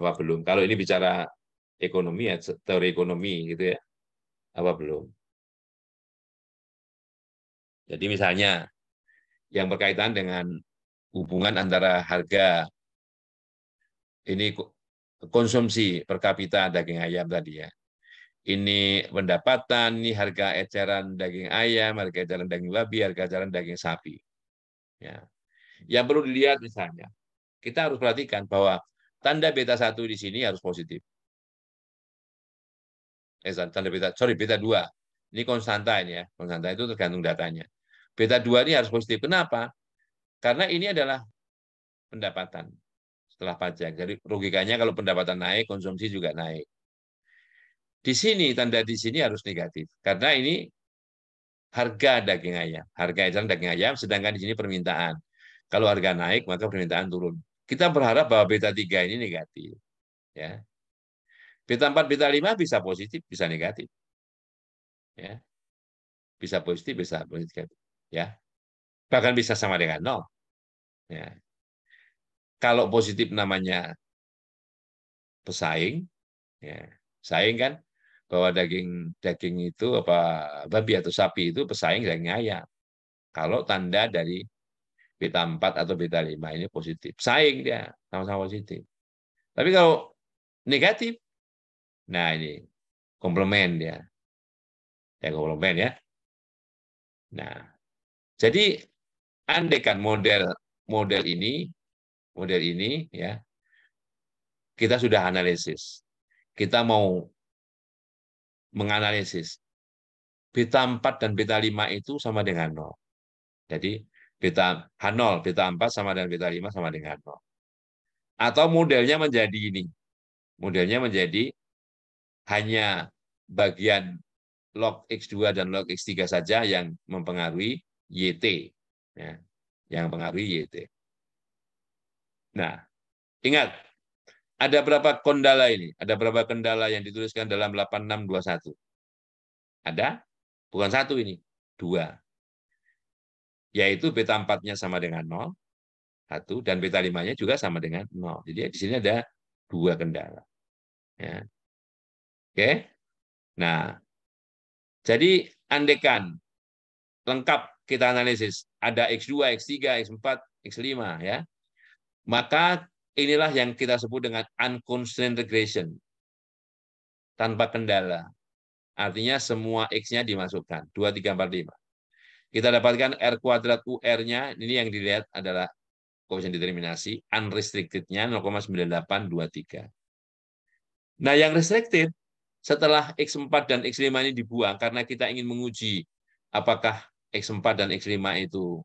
apa belum. Kalau ini bicara ekonomi ya teori ekonomi gitu ya apa belum jadi misalnya yang berkaitan dengan hubungan antara harga ini konsumsi per kapita daging ayam tadi ya ini pendapatan, ini harga eceran daging ayam, harga eceran daging babi, harga eceran daging sapi. Ya. Yang perlu dilihat misalnya, kita harus perhatikan bahwa tanda beta 1 di sini harus positif eh tanda beta sorry beta 2. Ini konstanta ini ya, konstanta itu tergantung datanya. Beta 2 ini harus positif. Kenapa? Karena ini adalah pendapatan setelah pajak. Jadi logikanya kalau pendapatan naik, konsumsi juga naik. Di sini tanda di sini harus negatif karena ini harga daging ayam, harga ayam daging ayam sedangkan di sini permintaan. Kalau harga naik maka permintaan turun. Kita berharap bahwa beta 3 ini negatif. Ya. Beta 4, beta 5 bisa positif, bisa negatif. Ya. Bisa positif, bisa negatif. Ya. Bahkan bisa sama dengan nol. Ya. Kalau positif namanya pesaing, ya. Saing kan bahwa daging daging itu apa babi atau sapi itu pesaing daging ayam. Kalau tanda dari beta 4 atau beta 5 ini positif. Saing dia, sama-sama positif. Tapi kalau negatif, Nah ini komplement ya. Ya komplement ya. Nah, jadi andekan model model ini model ini ya kita sudah analisis. Kita mau menganalisis beta 4 dan beta 5 itu sama dengan 0. Jadi beta H0, beta 4 sama dengan beta 5 sama dengan 0. Atau modelnya menjadi ini. Modelnya menjadi hanya bagian log X2 dan log X3 saja yang mempengaruhi YT. Ya, yang mempengaruhi YT. Nah, ingat, ada berapa kendala ini? Ada berapa kendala yang dituliskan dalam 8621? Ada? Bukan satu ini, dua. Yaitu beta 4-nya sama dengan 0, 1, dan beta 5-nya juga sama dengan 0. Jadi di sini ada dua kendala. Ya. Oke. Nah, jadi andekan lengkap kita analisis, ada X2, X3, X4, X5 ya. Maka inilah yang kita sebut dengan unconstrained regression. Tanpa kendala. Artinya semua X-nya dimasukkan, 2 3 4 5. Kita dapatkan R kuadrat UR-nya, ini yang dilihat adalah koefisien determinasi, unrestricted-nya 0,9823. Nah, yang restricted setelah X4 dan X5 ini dibuang karena kita ingin menguji apakah X4 dan X5 itu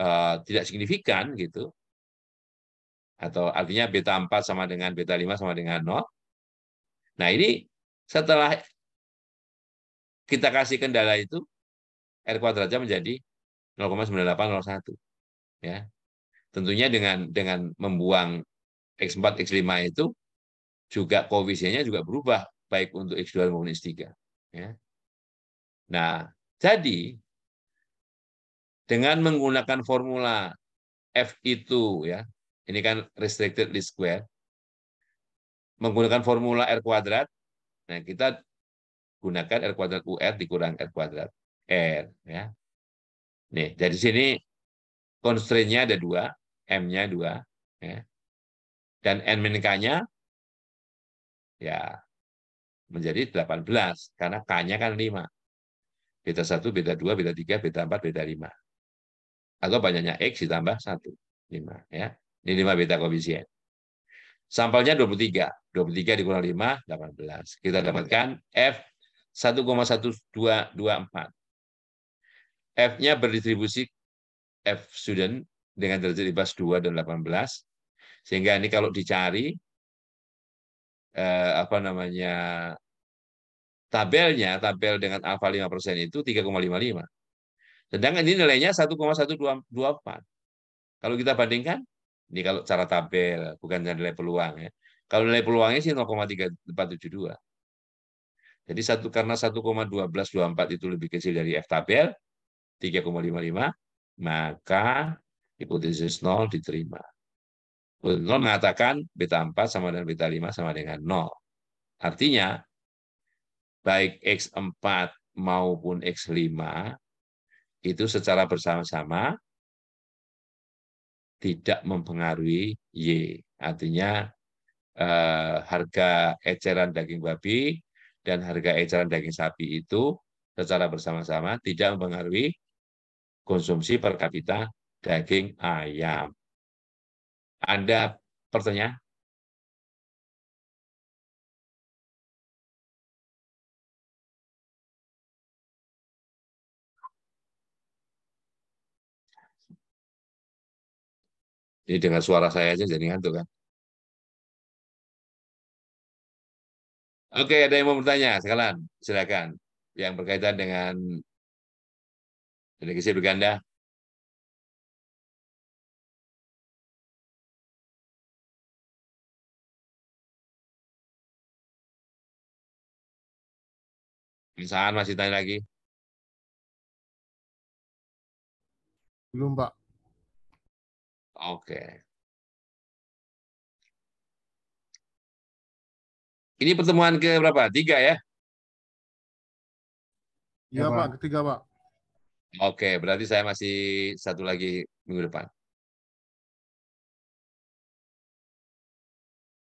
uh, tidak signifikan gitu atau artinya beta 4 sama dengan beta 5 sama dengan 0. Nah, ini setelah kita kasih kendala itu R kuadratnya menjadi 0,9801. Ya. Tentunya dengan dengan membuang X4 X5 itu juga koefisiennya juga berubah baik untuk X2 maupun X3. Ya. Nah, jadi dengan menggunakan formula F itu ya, ini kan restricted least square, menggunakan formula R kuadrat, nah kita gunakan R kuadrat UR dikurang R kuadrat R. Ya. Nih, dari sini constraint-nya ada dua, M-nya dua, ya. dan N-K-nya ya menjadi 18 karena K-nya kan 5. Beta 1, beta 2, beta 3, beta 4, beta 5. Atau banyaknya X ditambah 1, 5 ya. Ini 5 beta koefisien. Sampelnya 23. 23 dikurang 5, 18. Kita dapatkan F 1,1224. F-nya berdistribusi F student dengan derajat bebas 2 dan 18. Sehingga ini kalau dicari eh, apa namanya tabelnya tabel dengan alfa 5% itu 3,55. Sedangkan ini nilainya 1,124. Kalau kita bandingkan, ini kalau cara tabel, bukan nilai peluang ya. Kalau nilai peluangnya sih 0,3472. Jadi satu karena 1,1224 itu lebih kecil dari F tabel 3,55, maka hipotesis nol diterima. Nol mengatakan beta 4 sama dengan beta 5 sama dengan 0. Artinya, baik X4 maupun X5 itu secara bersama-sama tidak mempengaruhi Y. Artinya, eh, harga eceran daging babi dan harga eceran daging sapi itu secara bersama-sama tidak mempengaruhi konsumsi per kapita daging ayam. Ada pertanyaan? Ini dengan suara saya aja jadi ngantuk kan? Oke, ada yang mau bertanya? Sekalian, silakan. Yang berkaitan dengan berganda. berganda. Misalkan masih tanya lagi? Belum, Pak. Oke. Okay. Ini pertemuan ke berapa? Tiga ya? Iya, iya Pak. Ketiga, Pak. Oke, okay, berarti saya masih satu lagi minggu depan.